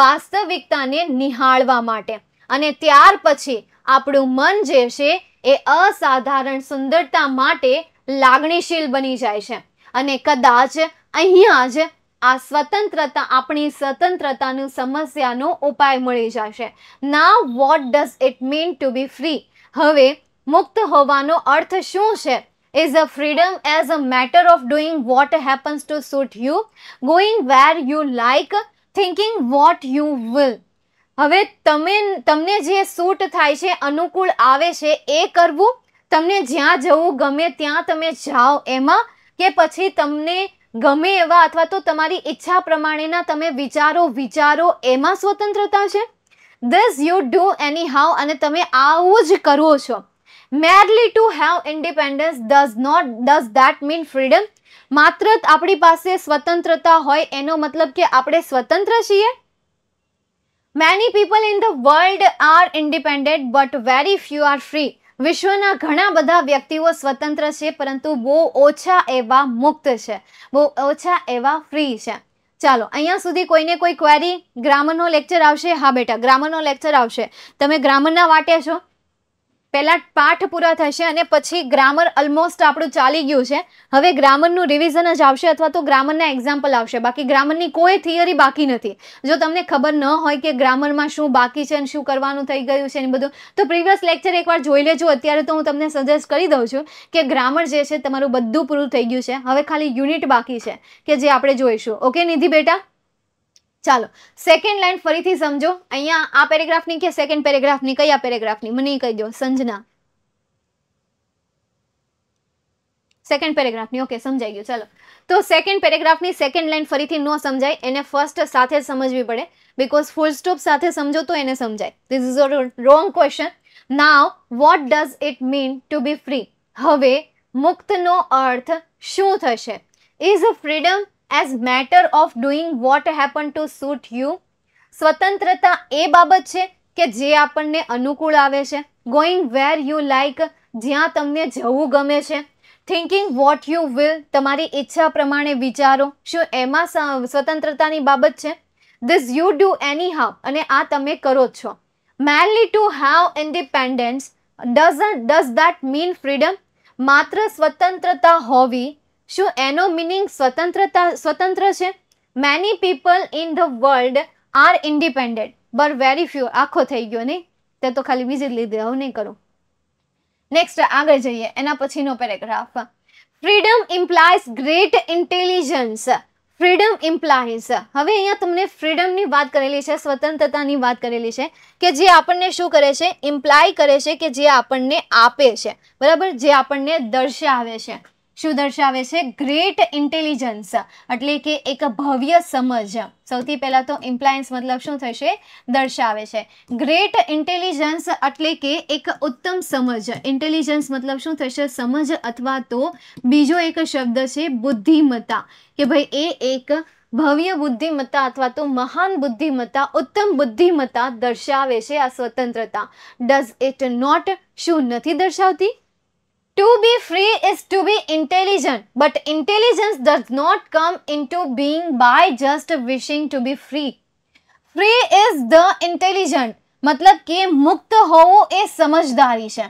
Speaker 1: વાસ્તવિકતાને નિહાળવા માટે અને ત્યાર પછી આપણું મન જે છે એ અસાધારણ સુંદરતા માટે લાગણીશીલ બની જાય છે અને કદાચ અહીંયા જ આ સ્વતંત્રતા આપણી સ્વતંત્રતાનું સમસ્યાનો ઉપાય મળી જશે ના what does it mean to be free હવે મુક્ત હોવાનો અર્થ શું છે is a freedom as a matter of doing what happens to suit you going where you like thinking what you will હવે તમે તમને જે સૂટ થાય છે અનુકૂળ આવે છે એ કરવું તમને જ્યાં જવું ગમે ત્યાં તમે જાઓ એમાં કે પછી તમને ગમે એવા અથવા તો તમારી ઈચ્છા પ્રમાણેના તમે વિચારો વિચારો એમાં સ્વતંત્રતા છે this you do anyhow અને તમે આવું જ કરવો છો merely to have independence does not does that mean freedom માત્ર આપણી પાસે સ્વતંત્રતા હોય એનો મતલબ કે આપણે સ્વતંત્ર છીએ many people in the world are independent but very few are free વિશ્વના ઘણા બધા વ્યક્તિઓ સ્વતંત્ર છે પરંતુ બહુ ઓછા એવા મુક્ત છે બહુ ઓછા એવા ફ્રી છે ચાલો અહીંયા સુધી કોઈને કોઈ ક્વેરી ગ્રામરનો લેક્ચર આવશે હા બેટા ગ્રામરનો લેક્ચર આવશે તમે ગ્રામરના વાટે છો પહેલાં પાઠ પૂરા થશે અને પછી ગ્રામર ઓલમોસ્ટ આપણું ચાલી ગયું છે હવે ગ્રામરનું રિવિઝન જ આવશે અથવા તો ગ્રામરના એક્ઝામ્પલ આવશે બાકી ગ્રામરની કોઈ થિયરી બાકી નથી જો તમને ખબર ન હોય કે ગ્રામરમાં શું બાકી છે અને શું કરવાનું થઈ ગયું છે ને બધું તો પ્રીવિયસ લેક્ચર એકવાર જોઈ લેજો અત્યારે તો હું તમને સજેસ્ટ કરી દઉં છું કે ગ્રામર જે છે તમારું બધું પૂરું થઈ ગયું છે હવે ખાલી યુનિટ બાકી છે કે જે આપણે જોઈશું ઓકે નિધિ બેટા ચાલો સેકન્ડ લાઇન ફરીથી સમજો અહીંયા આ પેરેગ્રાફની કે સેકન્ડ પેરેગ્રાફની કયા પેરેગ્રાફની મને કહી દો સંજના સેકન્ડ પેરેગ્રાફની ઓકે સમજાઈ ગયું ચાલો તો સેકન્ડ પેરેગ્રાફની સેકન્ડ લાઇન ફરીથી ન સમજાય એને ફર્સ્ટ સાથે સમજવી પડે બિકોઝ ફૂલ સ્ટોપ સાથે સમજો તો એને સમજાય this is a wrong question now what does it mean to be free હવે મુક્તનો અર્થ શું થશે is freedom as matter of doing what happen to suit you સ્વતંત્રતા એ બાબત છે કે જે આપણને અનુકૂળ આવે છે ગોઈંગ વેર યુ લાઈક જ્યાં તમને જવું ગમે છે થિંકિંગ વોટ યુ વિલ તમારી ઈચ્છા પ્રમાણે વિચારો શું એમાં સ્વતંત્રતાની બાબત છે this you do anyhow અને આ તમે કરો છો merely to have independence does does that mean freedom માત્ર સ્વતંત્રતા હોવી શું એનો મિનિંગ સ્વતંત્રતા સ્વતંત્ર છે many people in the world are independent but very few આખો થઈ ગયો નહીં તે તો ખાલી વિઝિટ લીધી હું નહીં કરું નેક્સ્ટ આગળ જઈએ એના પછીનો paragraph freedom implies great intelligence freedom implies હવે અહીંયા તમને ફ્રીડમની વાત કરેલી છે સ્વતંત્રતાની વાત કરેલી છે કે જે આપણને શું કરે છે ઇમ્પ્લાય કરે છે કે જે આપણને આપે છે બરાબર જે આપણને દર્શાવે છે શું દર્શાવે છે ગ્રેટ ઇન્ટેલિજન્સ એટલે કે એક ભવ્ય સમજ સૌથી પહેલાં તો ઇમ્પ્લાયન્સ મતલબ શું થશે દર્શાવે છે ગ્રેટ ઇન્ટેલિજન્સ એટલે કે એક ઉત્તમ સમજ ઇન્ટેલિજન્સ મતલબ શું થશે સમજ અથવા તો બીજો એક શબ્દ છે બુદ્ધિમત્તા કે ભાઈ એ એક ભવ્ય બુદ્ધિમત્તા અથવા તો મહાન બુદ્ધિમત્તા ઉત્તમ બુદ્ધિમત્તા દર્શાવે છે આ સ્વતંત્રતા ડઝ ઇટ નોટ શું નથી દર્શાવતી To be free is to be intelligent, but intelligence does not come into being by just wishing to be free. Free is the intelligent, મતલબ કે મુક્ત હોવું એ સમજદારી છે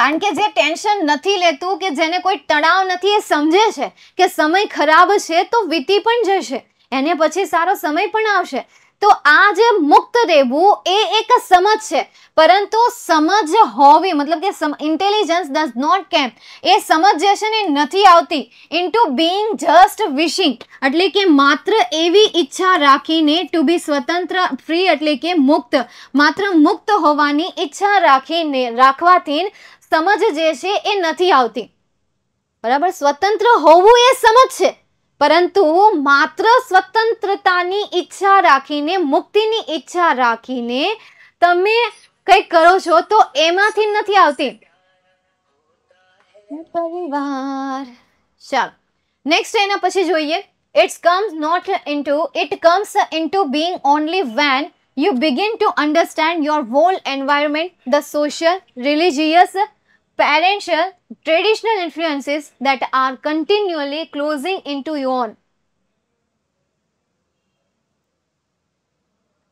Speaker 1: કારણ કે જે ટેન્શન નથી લેતું કે જેને કોઈ તણાવ નથી એ સમજે છે કે સમય ખરાબ છે તો વીતી પણ જશે એને પછી સારો સમય પણ આવશે તો આ જે મુક્ત રહેવું એ એક સમજ છે પરંતુ સમજ હોવી મતલબ કે ઇન્ટેલિજન્સ ડઝ નોટ કેમ એ સમજ જે છે ને નથી આવતી ઇન્ટુ બીંગ જસ્ટ વિશિંગ એટલે કે માત્ર એવી ઈચ્છા રાખીને ટુ બી સ્વતંત્ર ફ્રી એટલે કે મુક્ત માત્ર મુક્ત હોવાની ઈચ્છા રાખીને રાખવાથી સમજ જે છે એ નથી આવતી બરાબર સ્વતંત્ર હોવું એ સમજ છે પરંતુ માત્ર સ્વતંત્રતાની ઈચ્છા રાખીને મુક્તિની ઈચ્છા રાખીને તમે કંઈક કરો છો તો એમાંથી નથી આવતી પરિવાર ચાલ નેક્સ્ટ એના પછી જોઈએ it's comes not into it comes into being only when you begin to understand your whole environment the social religious Parental, traditional influences that are continually closing into you on.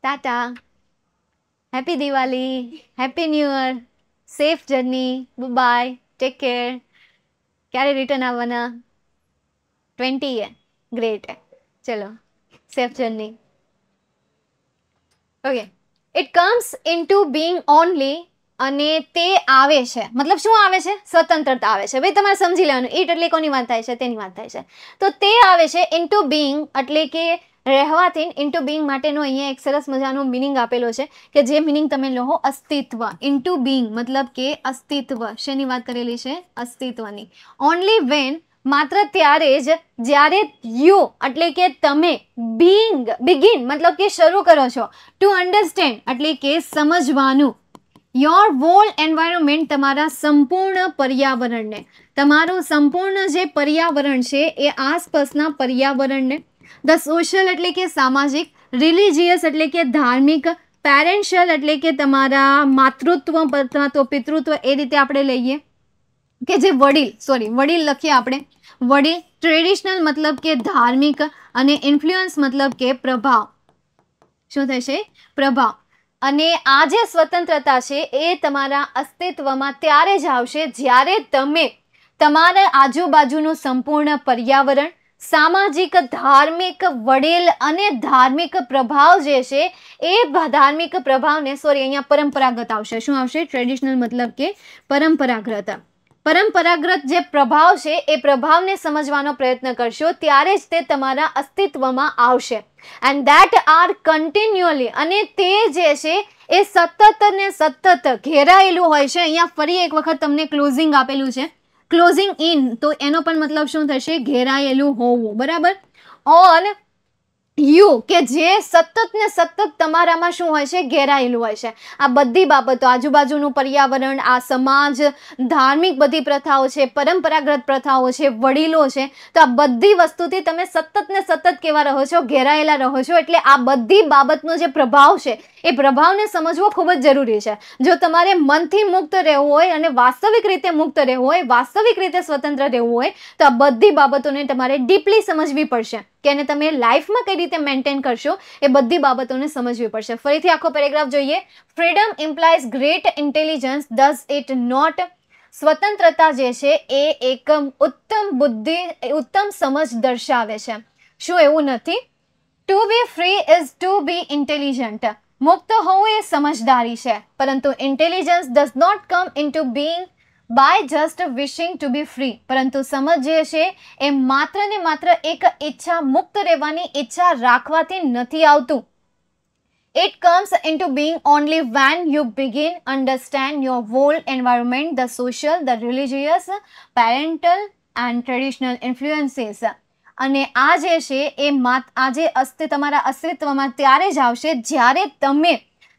Speaker 1: Tata. Happy Diwali. Happy New Year. Safe journey. Bye bye. Take care. Carry return. Avana. Twenty. Great. Chalo. Safe journey. Okay. It comes into being only. અને તે આવે છે મતલબ શું આવે છે સ્વતંત્રતા આવે છે ભાઈ તમારે સમજી લેવાનું ઈટ એટલે કોની વાત થાય છે તેની વાત થાય છે તો તે આવે છે ઇન્ટુ બિંગ એટલે કે રહેવાથી ઇન્ટુ બિંગ માટેનો અહીંયા એક સરસ મજાનો મિનિંગ આપેલો છે કે જે મિનિંગ તમે લો અસ્તિત્વ ઇન્ટુ બિંગ મતલબ કે અસ્તિત્વ શેની વાત કરેલી છે અસ્તિત્વની ઓનલી વેન માત્ર ત્યારે જ જ્યારે યુ એટલે કે તમે બિંગ બિગિન મતલબ કે શરૂ કરો છો ટુ અન્ડરસ્ટેન્ડ એટલે કે સમજવાનું યોર વોલ એન્વાયરમેન્ટ તમારા સંપૂર્ણ પર્યાવરણને તમારું સંપૂર્ણ જે પર્યાવરણ છે એ આસપાસના પર્યાવરણને ધ સોશિયલ એટલે કે સામાજિક રિલિજિયસ એટલે કે ધાર્મિક પેરેન્શિયલ એટલે કે તમારા માતૃત્વ અથવા તો પિતૃત્વ એ રીતે આપણે લઈએ કે જે વડીલ સોરી વડીલ લખીએ આપણે વડીલ ટ્રેડિશનલ મતલબ કે ધાર્મિક અને ઇન્ફ્લુઅન્સ મતલબ કે પ્રભાવ શું થશે પ્રભાવ અને આ જે સ્વતંત્રતા છે એ તમારા અસ્તિત્વમાં ત્યારે જ આવશે જ્યારે તમે તમારા આજુબાજુનું સંપૂર્ણ પર્યાવરણ સામાજિક ધાર્મિક વડેલ અને ધાર્મિક પ્રભાવ જે છે એ ધાર્મિક પ્રભાવને સોરી અહીંયા પરંપરાગત આવશે શું આવશે ટ્રેડિશનલ મતલબ કે પરંપરાગત પરંપરાગત જે પ્રભાવ છે એ પ્રભાવને સમજવાનો પ્રયત્ન કરશો ત્યારે જ તે તમારા અસ્તિત્વમાં આવશે એન્ડ દેટ આર કન્ટિન્યુઅલી અને તે જે છે એ સતત ને સતત ઘેરાયેલું હોય છે અહીંયા ફરી એક વખત તમને ક્લોઝિંગ આપેલું છે ક્લોઝિંગ ઇન તો એનો પણ મતલબ શું થશે ઘેરાયેલું હોવું બરાબર ઓન યુ કે જે સતત ને સતત તમારામાં શું હોય છે ઘેરાયેલું હોય છે આ બધી બાબતો આજુબાજુનું પર્યાવરણ આ સમાજ ધાર્મિક બધી પ્રથાઓ છે પરંપરાગત પ્રથાઓ છે વડીલો છે તો આ બધી વસ્તુથી તમે સતત ને સતત કેવા રહો છો ઘેરાયેલા રહો છો એટલે આ બધી બાબતનો જે પ્રભાવ છે એ પ્રભાવને સમજવો ખૂબ જ જરૂરી છે જો તમારે મનથી મુક્ત રહેવું હોય અને વાસ્તવિક રીતે મુક્ત રહેવું હોય વાસ્તવિક રીતે સ્વતંત્ર રહેવું હોય તો આ બધી બાબતોને તમારે ડીપલી સમજવી પડશે કે એને તમે લાઈફમાં કઈ રીતે મેન્ટેન કરશો એ બધી બાબતોને સમજવી પડશે ફરીથી આખો પેરેગ્રાફ જોઈએ freedom implies great intelligence does it not સ્વતંત્રતા જે છે એ એક ઉત્તમ બુદ્ધિ ઉત્તમ સમજ દર્શાવે છે શું એવું નથી to be free is to be intelligent મુક્ત હોવું એ સમજદારી છે પરંતુ intelligence does not come into being by just wishing to be free પરંતુ સમજ જે છે એ માત્ર ને માત્ર એક ઈચ્છા મુક્ત રહેવાની ઈચ્છા રાખવાથી નથી આવતું It comes into being only when you begin understand your whole environment, the social, the religious, parental and traditional influences. અને આ જે છે એ માત આજે અસ્તિ તમારા અસ્તિત્વમાં ત્યારે જ આવશે જ્યારે તમે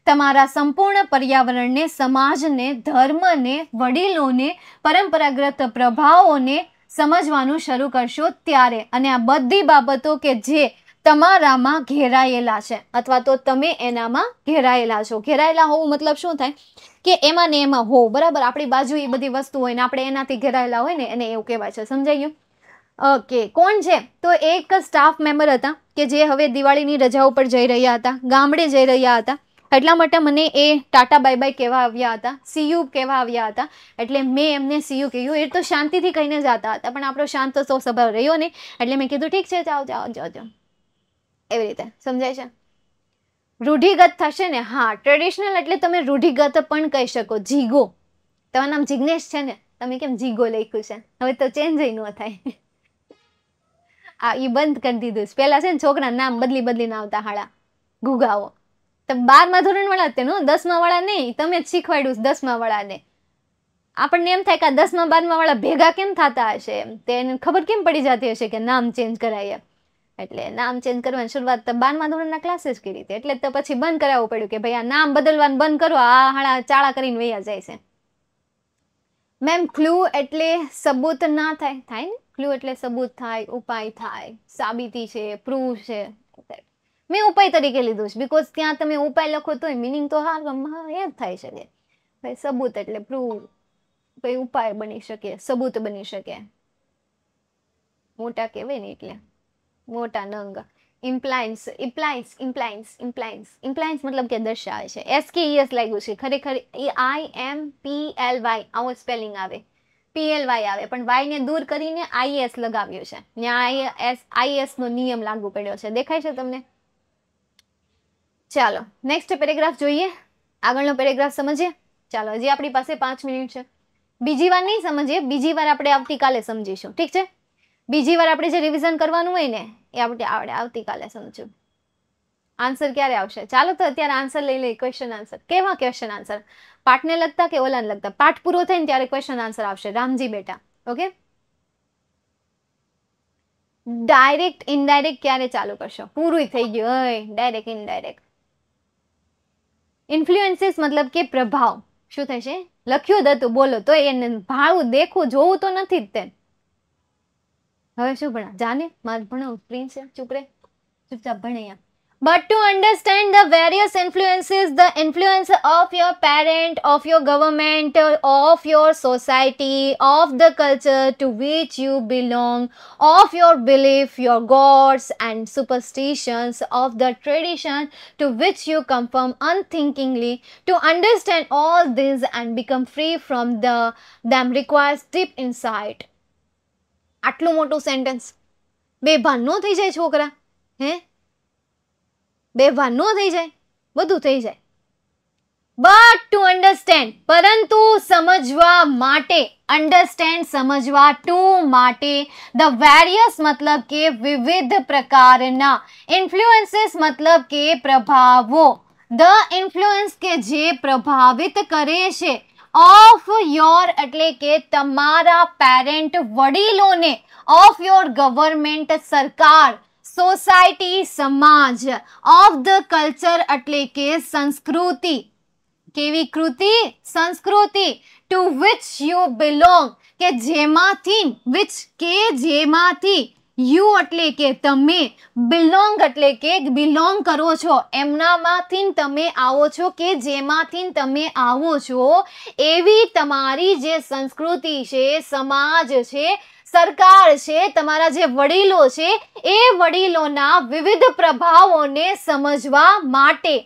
Speaker 1: તમારા સંપૂર્ણ પર્યાવરણને સમાજને ધર્મને વડીલોને પરંપરાગત પ્રભાવોને સમજવાનું શરૂ કરશો ત્યારે અને આ બધી બાબતો કે જે તમારામાં ઘેરાયેલા છે અથવા તો તમે એનામાં ઘેરાયેલા છો ઘેરાયેલા હોવું મતલબ શું થાય કે એમાં ને એમાં હોવ બરાબર આપણી બાજુ એ બધી વસ્તુ હોય ને આપણે એનાથી ઘેરાયેલા હોય ને એને એવું કહેવાય છે સમજાઈ ગયું ઓકે કોણ છે તો એક સ્ટાફ મેમ્બર હતા કે જે હવે દિવાળીની રજા ઉપર જઈ રહ્યા હતા ગામડે જઈ રહ્યા હતા એટલા માટે મને એ ટાટા બાય બાય કહેવા આવ્યા હતા સીયુ કહેવા આવ્યા હતા એટલે મેં એમને સીયુ કહ્યું એ તો શાંતિથી કહીને જતા હતા પણ આપણો શાંત તો સ્વભાવ રહ્યો ને એટલે મેં કીધું ઠીક છે જાઓ જાઓ જાઓ જાઓ એવી રીતે સમજાય છે રૂઢિગત થશે ને હા ટ્રેડિશનલ એટલે તમે રૂઢિગત પણ કહી શકો જીગો તમારું નામ જિજ્ઞેશ છે ને તમે કેમ જીગો લખ્યું છે હવે તો ચેન્જ ન થાય આ એ બંધ કરી દીધું પહેલાં છે ને છોકરા નામ બદલી બદલીને આવતા હાળા ગુગાઓ તો બારમા ધોરણવાળા તેનો દસમા વાળા નહીં તમે જ શીખવાડ્યું દસમા વાળાને આપણને એમ થાય કે આ દસમા બારમા વાળા ભેગા કેમ થતા હશે એમ તેને ખબર કેમ પડી જતી હશે કે નામ ચેન્જ કરાવીએ એટલે નામ ચેન્જ કરવાની શરૂઆત તો બારમા ધોરણના ક્લાસીસ કરી હતી એટલે તો પછી બંધ કરાવવું પડ્યું કે ભાઈ આ નામ બદલવાનું બંધ કરો આ હાણા ચાળા કરીને વૈયા જાય છે મેમ ક્લુ એટલે સબૂત ના થાય થાય ને ક્લુ એટલે સબૂત થાય ઉપાય થાય સાબિતી છે પ્રૂફ છે મેં ઉપાય તરીકે લીધું છે બિકોઝ ત્યાં તમે ઉપાય લખો તો મિનિંગ તો હા એ જ થઈ શકે ભાઈ સબૂત એટલે પ્રૂવ ભાઈ ઉપાય બની શકે સબૂત બની શકે મોટા કહેવાય ને એટલે મોટા નંગ ઇમ્પ્લાયન્સ ઇમ્પ્લાયન્સ ઇમ્પ્લાયન્સ ઇમ્પ્લાયન્સ ઇમ્પ્લાયન્સ મતલબ કે દર્શાવે છે એસ કે ઈએસ લાગ્યું છે ખરેખર એ I M P L Y આવો સ્પેલિંગ આવે પીએલ વાય આવે પણ વાયને દૂર કરીને આઈએસ લગાવ્યું છે ને આઈએસ આઈએસનો નિયમ લાગુ પડ્યો છે દેખાય છે તમને ચાલો નેક્સ્ટ પેરેગ્રાફ જોઈએ આગળનો પેરેગ્રાફ સમજીએ ચાલો હજી આપણી પાસે પાંચ મિનિટ છે બીજી વાર નહીં સમજીએ બીજી વાર આપણે આવતીકાલે સમજીશું ઠીક છે બીજી વાર આપણે જે રિવિઝન કરવાનું હોય ને એ આપણે આવડે આવતીકાલે સમજું આન્સર ક્યારે આવશે ચાલો તો અત્યારે આન્સર લઈ લઈએ ક્વેશ્ચન આન્સર કેવા ક્વેશ્ચન આન્સર પાઠને લગતા કે ઓલાને લગતા પાઠ પૂરો થાય ને ત્યારે ક્વેશ્ચન આન્સર આવશે રામજી બેટા ઓકે ડાયરેક્ટ ઇનડાયરેક્ટ ક્યારે ચાલુ કરશો પૂરું થઈ ગયું હોય ડાયરેક્ટ ઇનડાયરેક્ટ ઇન્ફ્લુએન્સીસ મતલબ કે પ્રભાવ શું થશે લખ્યું જ હતું બોલો તો એને ભાળવું દેખવું જોવું તો નથી જ તે હવે શું ભણા જાને મારે ભણાવું પ્રિન્સ ચૂપ રે ચૂપચાપ ભણે અહીંયા But to understand the various influences, the influence of your parent, of your government, of your society, of the culture to which you belong, of your belief, your gods and superstitions, of the tradition to which you conform unthinkingly, to understand all these and become free from the, them requires deep insight. Atlu moto sentence. બે ભાન થઈ જાય છોકરા બેભાન ન થઈ જાય બધું થઈ જાય બટ ટુ અન્ડરસ્ટેન્ડ પરંતુ સમજવા માટે અન્ડરસ્ટેન્ડ સમજવા ટુ માટે ધ વેરિયસ મતલબ કે વિવિધ પ્રકારના ઇન્ફ્લુએન્સીસ મતલબ કે પ્રભાવો ધ ઇન્ફ્લુએન્સ કે જે પ્રભાવિત કરે છે ઓફ યોર એટલે કે તમારા પેરેન્ટ વડીલોને ઓફ યોર ગવર્મેન્ટ સરકાર સોસાયટી સમાજ ઓફ ધ કલ્ચર એટલે કે સંસ્કૃતિ કેવી કૃતિ સંસ્કૃતિ ટુ વિચ યુ બિલોંગ કે જેમાંથી વિચ કે જેમાંથી યુ એટલે કે તમે બિલોંગ એટલે કે બિલોંગ કરો છો એમનામાંથી તમે આવો છો કે જેમાંથી તમે આવો છો એવી તમારી જે સંસ્કૃતિ છે સમાજ છે સરકાર છે તમારા જે વડીલો છે એ વડીલોના વિવિધ પ્રભાવોને સમજવા માટે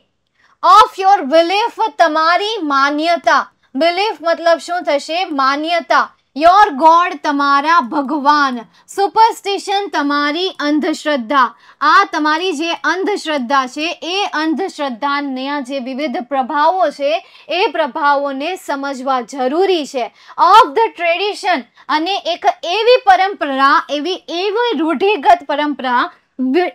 Speaker 1: ઓફ યોર બિલીફ તમારી માન્યતા બિલીફ મતલબ શું થશે માન્યતા યોર ગોડ તમારા ભગવાન સુપરસ્ટિશન તમારી અંધશ્રદ્ધા આ તમારી જે અંધશ્રદ્ધા છે એ અંધશ્રદ્ધાના જે વિવિધ પ્રભાવો છે એ પ્રભાવોને સમજવા જરૂરી છે ઓફ ધ ટ્રેડિશન અને એક એવી પરંપરા એવી એવી રૂઢિગત પરંપરા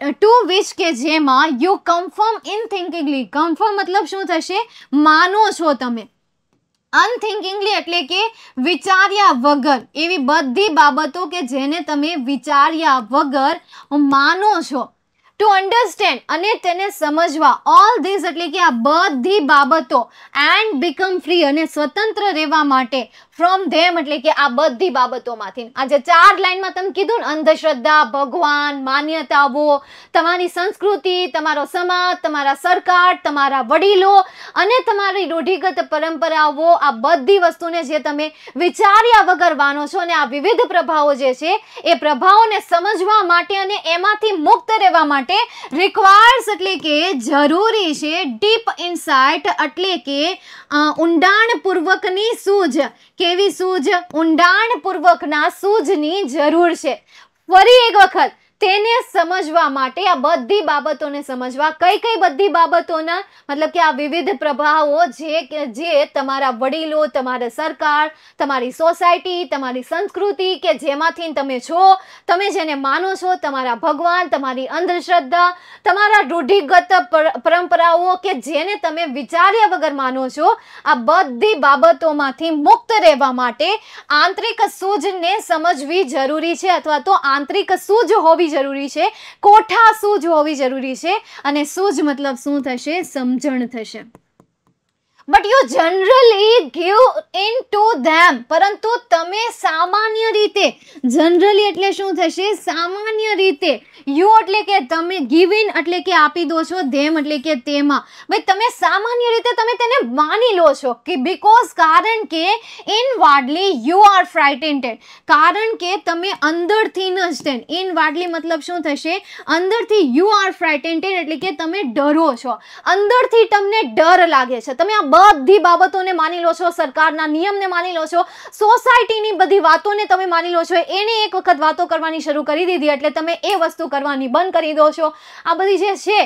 Speaker 1: ટુ વિચ કે જેમાં you conform in thinkingly conform મતલબ શું થશે માનો છો તમે અનથિંકિંગલી એટલે કે વિચાર્યા વગર એવી બધી બાબતો કે જેને તમે વિચાર્યા વગર માનો છો ટુ અન્ડરસ્ટેન્ડ અને તેને સમજવા ઓલ ધીસ એટલે કે આ બધી બાબતો એન્ડ બીકમ ફ્રી અને સ્વતંત્ર રહેવા માટે ફ્રોમ ધેમ એટલે કે આ બધી બાબતોમાંથી આ જે ચાર લાઈનમાં તમે કીધું ને અંધશ્રદ્ધા ભગવાન માન્યતાઓ તમારી સંસ્કૃતિ તમારો સમાજ તમારા સરકાર તમારા વડીલો અને તમારી રૂઢિગત પરંપરાઓ આ બધી વસ્તુને જે તમે વિચાર્યા વગર વાનો છો અને આ વિવિધ પ્રભાવો જે છે એ પ્રભાવોને સમજવા માટે અને એમાંથી મુક્ત રહેવા માટે રિક્વાયર્સ એટલે કે જરૂરી છે ડીપ ઇન્સાઇટ એટલે કે ઊંડાણપૂર્વકની સૂઝ કે જેવી સૂઝ ઊંડાણપૂર્વકના સૂઝની જરૂર છે ફરી એક વખત તેને સમજવા માટે આ બધી બાબતોને સમજવા કઈ કઈ બધી બાબતોના મતલબ કે આ વિવિધ પ્રભાવો જે જે તમારા વડીલો તમારા સરકાર તમારી સોસાયટી તમારી સંસ્કૃતિ કે જેમાંથી તમે છો તમે જેને માનો છો તમારા ભગવાન તમારી અંધશ્રદ્ધા તમારા રૂઢિગત પરંપરાઓ કે જેને તમે વિચાર્યા વગર માનો છો આ બધી બાબતોમાંથી મુક્ત રહેવા માટે આંતરિક સૂઝને સમજવી જરૂરી છે અથવા તો આંતરિક સૂઝ હોવી હોવી જરૂરી છે કોઠા સૂઝ હોવી જરૂરી છે અને સૂઝ મતલબ શું થશે સમજણ થશે but you generally give in to them પરંતુ તમે સામાન્ય રીતે જનરલી એટલે શું થશે સામાન્ય રીતે યુ એટલે કે તમે ગીવ ઇન એટલે કે આપી દો છો ધેમ એટલે કે તેમાં ભાઈ તમે સામાન્ય રીતે તમે તેને માની લો છો કે બિકોઝ કારણ કે inwardly you are frightened કારણ કે તમે અંદરથી ન જ ટેન ઇન વાડલી મતલબ શું થશે અંદરથી યુ આર ફ્રાઇટેન્ટેડ એટલે કે તમે ડરો છો અંદરથી તમને ડર લાગે છે તમે આ બધી બાબતોને માની લો છો સરકારના નિયમને માની લો છો સોસાયટીની બધી વાતોને તમે માની લો છો એને એક વખત વાતો કરવાની શરૂ કરી દીધી એટલે તમે એ વસ્તુ કરવાની બંધ કરી દો છો આ બધી જે છે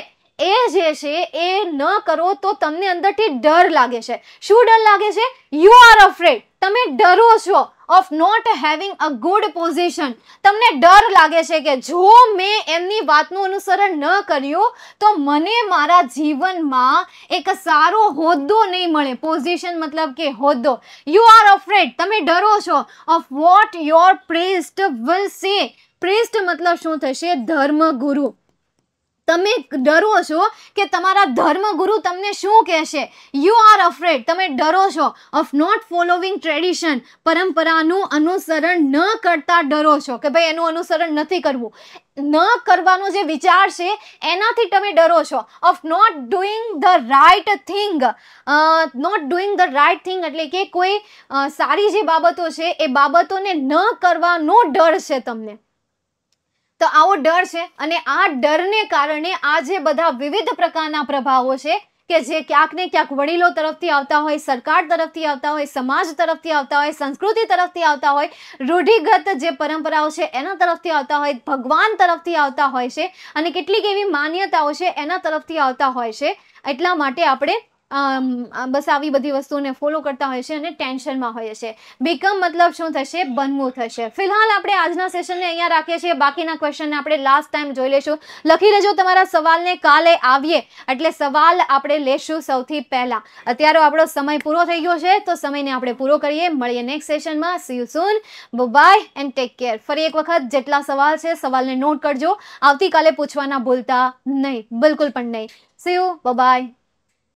Speaker 1: એ જે છે એ ન કરો તો તમને અંદરથી ડર લાગે છે શું ડર લાગે છે યુ આર અફ્રેડ તમે ડરો છો of not having a good position તમને ડર લાગે છે કે જો મેં એમની વાતનું અનુસરણ ન કર્યું તો મને મારા જીવનમાં એક સારો હોદ્દો નહીં મળે પોઝિશન મતલબ કે હોદ્દો યુ આર અફ્રેડ તમે ડરો છો of what your priest will say priest મતલબ શું થશે ધર્મગુરુ તમે ડરો છો કે તમારા ધર્મગુરુ તમને શું કહેશે યુ આર અફ્રેડ તમે ડરો છો ઓફ નોટ ફોલોવિંગ ટ્રેડિશન પરંપરાનું અનુસરણ ન કરતા ડરો છો કે ભાઈ એનું અનુસરણ નથી કરવું ન કરવાનો જે વિચાર છે એનાથી તમે ડરો છો of not doing the right thing not doing the right thing એટલે કે કોઈ સારી જે બાબતો છે એ બાબતોને ન કરવાનો ડર છે તમને તો આવો ડર છે અને આ ડરને કારણે આ જે બધા વિવિધ પ્રકારના પ્રભાવો છે કે જે ક્યાંક ને ક્યાંક વડીલો તરફથી આવતા હોય સરકાર તરફથી આવતા હોય સમાજ તરફથી આવતા હોય સંસ્કૃતિ તરફથી આવતા હોય રૂઢિગત જે પરંપરાઓ છે એના તરફથી આવતા હોય ભગવાન તરફથી આવતા હોય છે અને કેટલીક એવી માન્યતાઓ છે એના તરફથી આવતા હોય છે એટલા માટે આપણે બસ આવી બધી વસ્તુઓને ફોલો કરતા હોય છે અને ટેન્શનમાં હોય છે બીકમ મતલબ શું થશે બનવું થશે ફિલહાલ આપણે આજના સેશનને અહીંયા રાખીએ છીએ બાકીના ક્વેશ્ચનને આપણે લાસ્ટ ટાઈમ જોઈ લેશું લખી લેજો તમારા સવાલને કાલે આવીએ એટલે સવાલ આપણે લેશું સૌથી પહેલાં અત્યારે આપણો સમય પૂરો થઈ ગયો છે તો સમયને આપણે પૂરો કરીએ મળીએ નેક્સ્ટ સેશનમાં see you soon bye and take care ફરી એક વખત જેટલા સવાલ છે સવાલને નોટ કરજો આવતીકાલે પૂછવાના ભૂલતા નહીં બિલકુલ પણ નહીં સી યુ બાય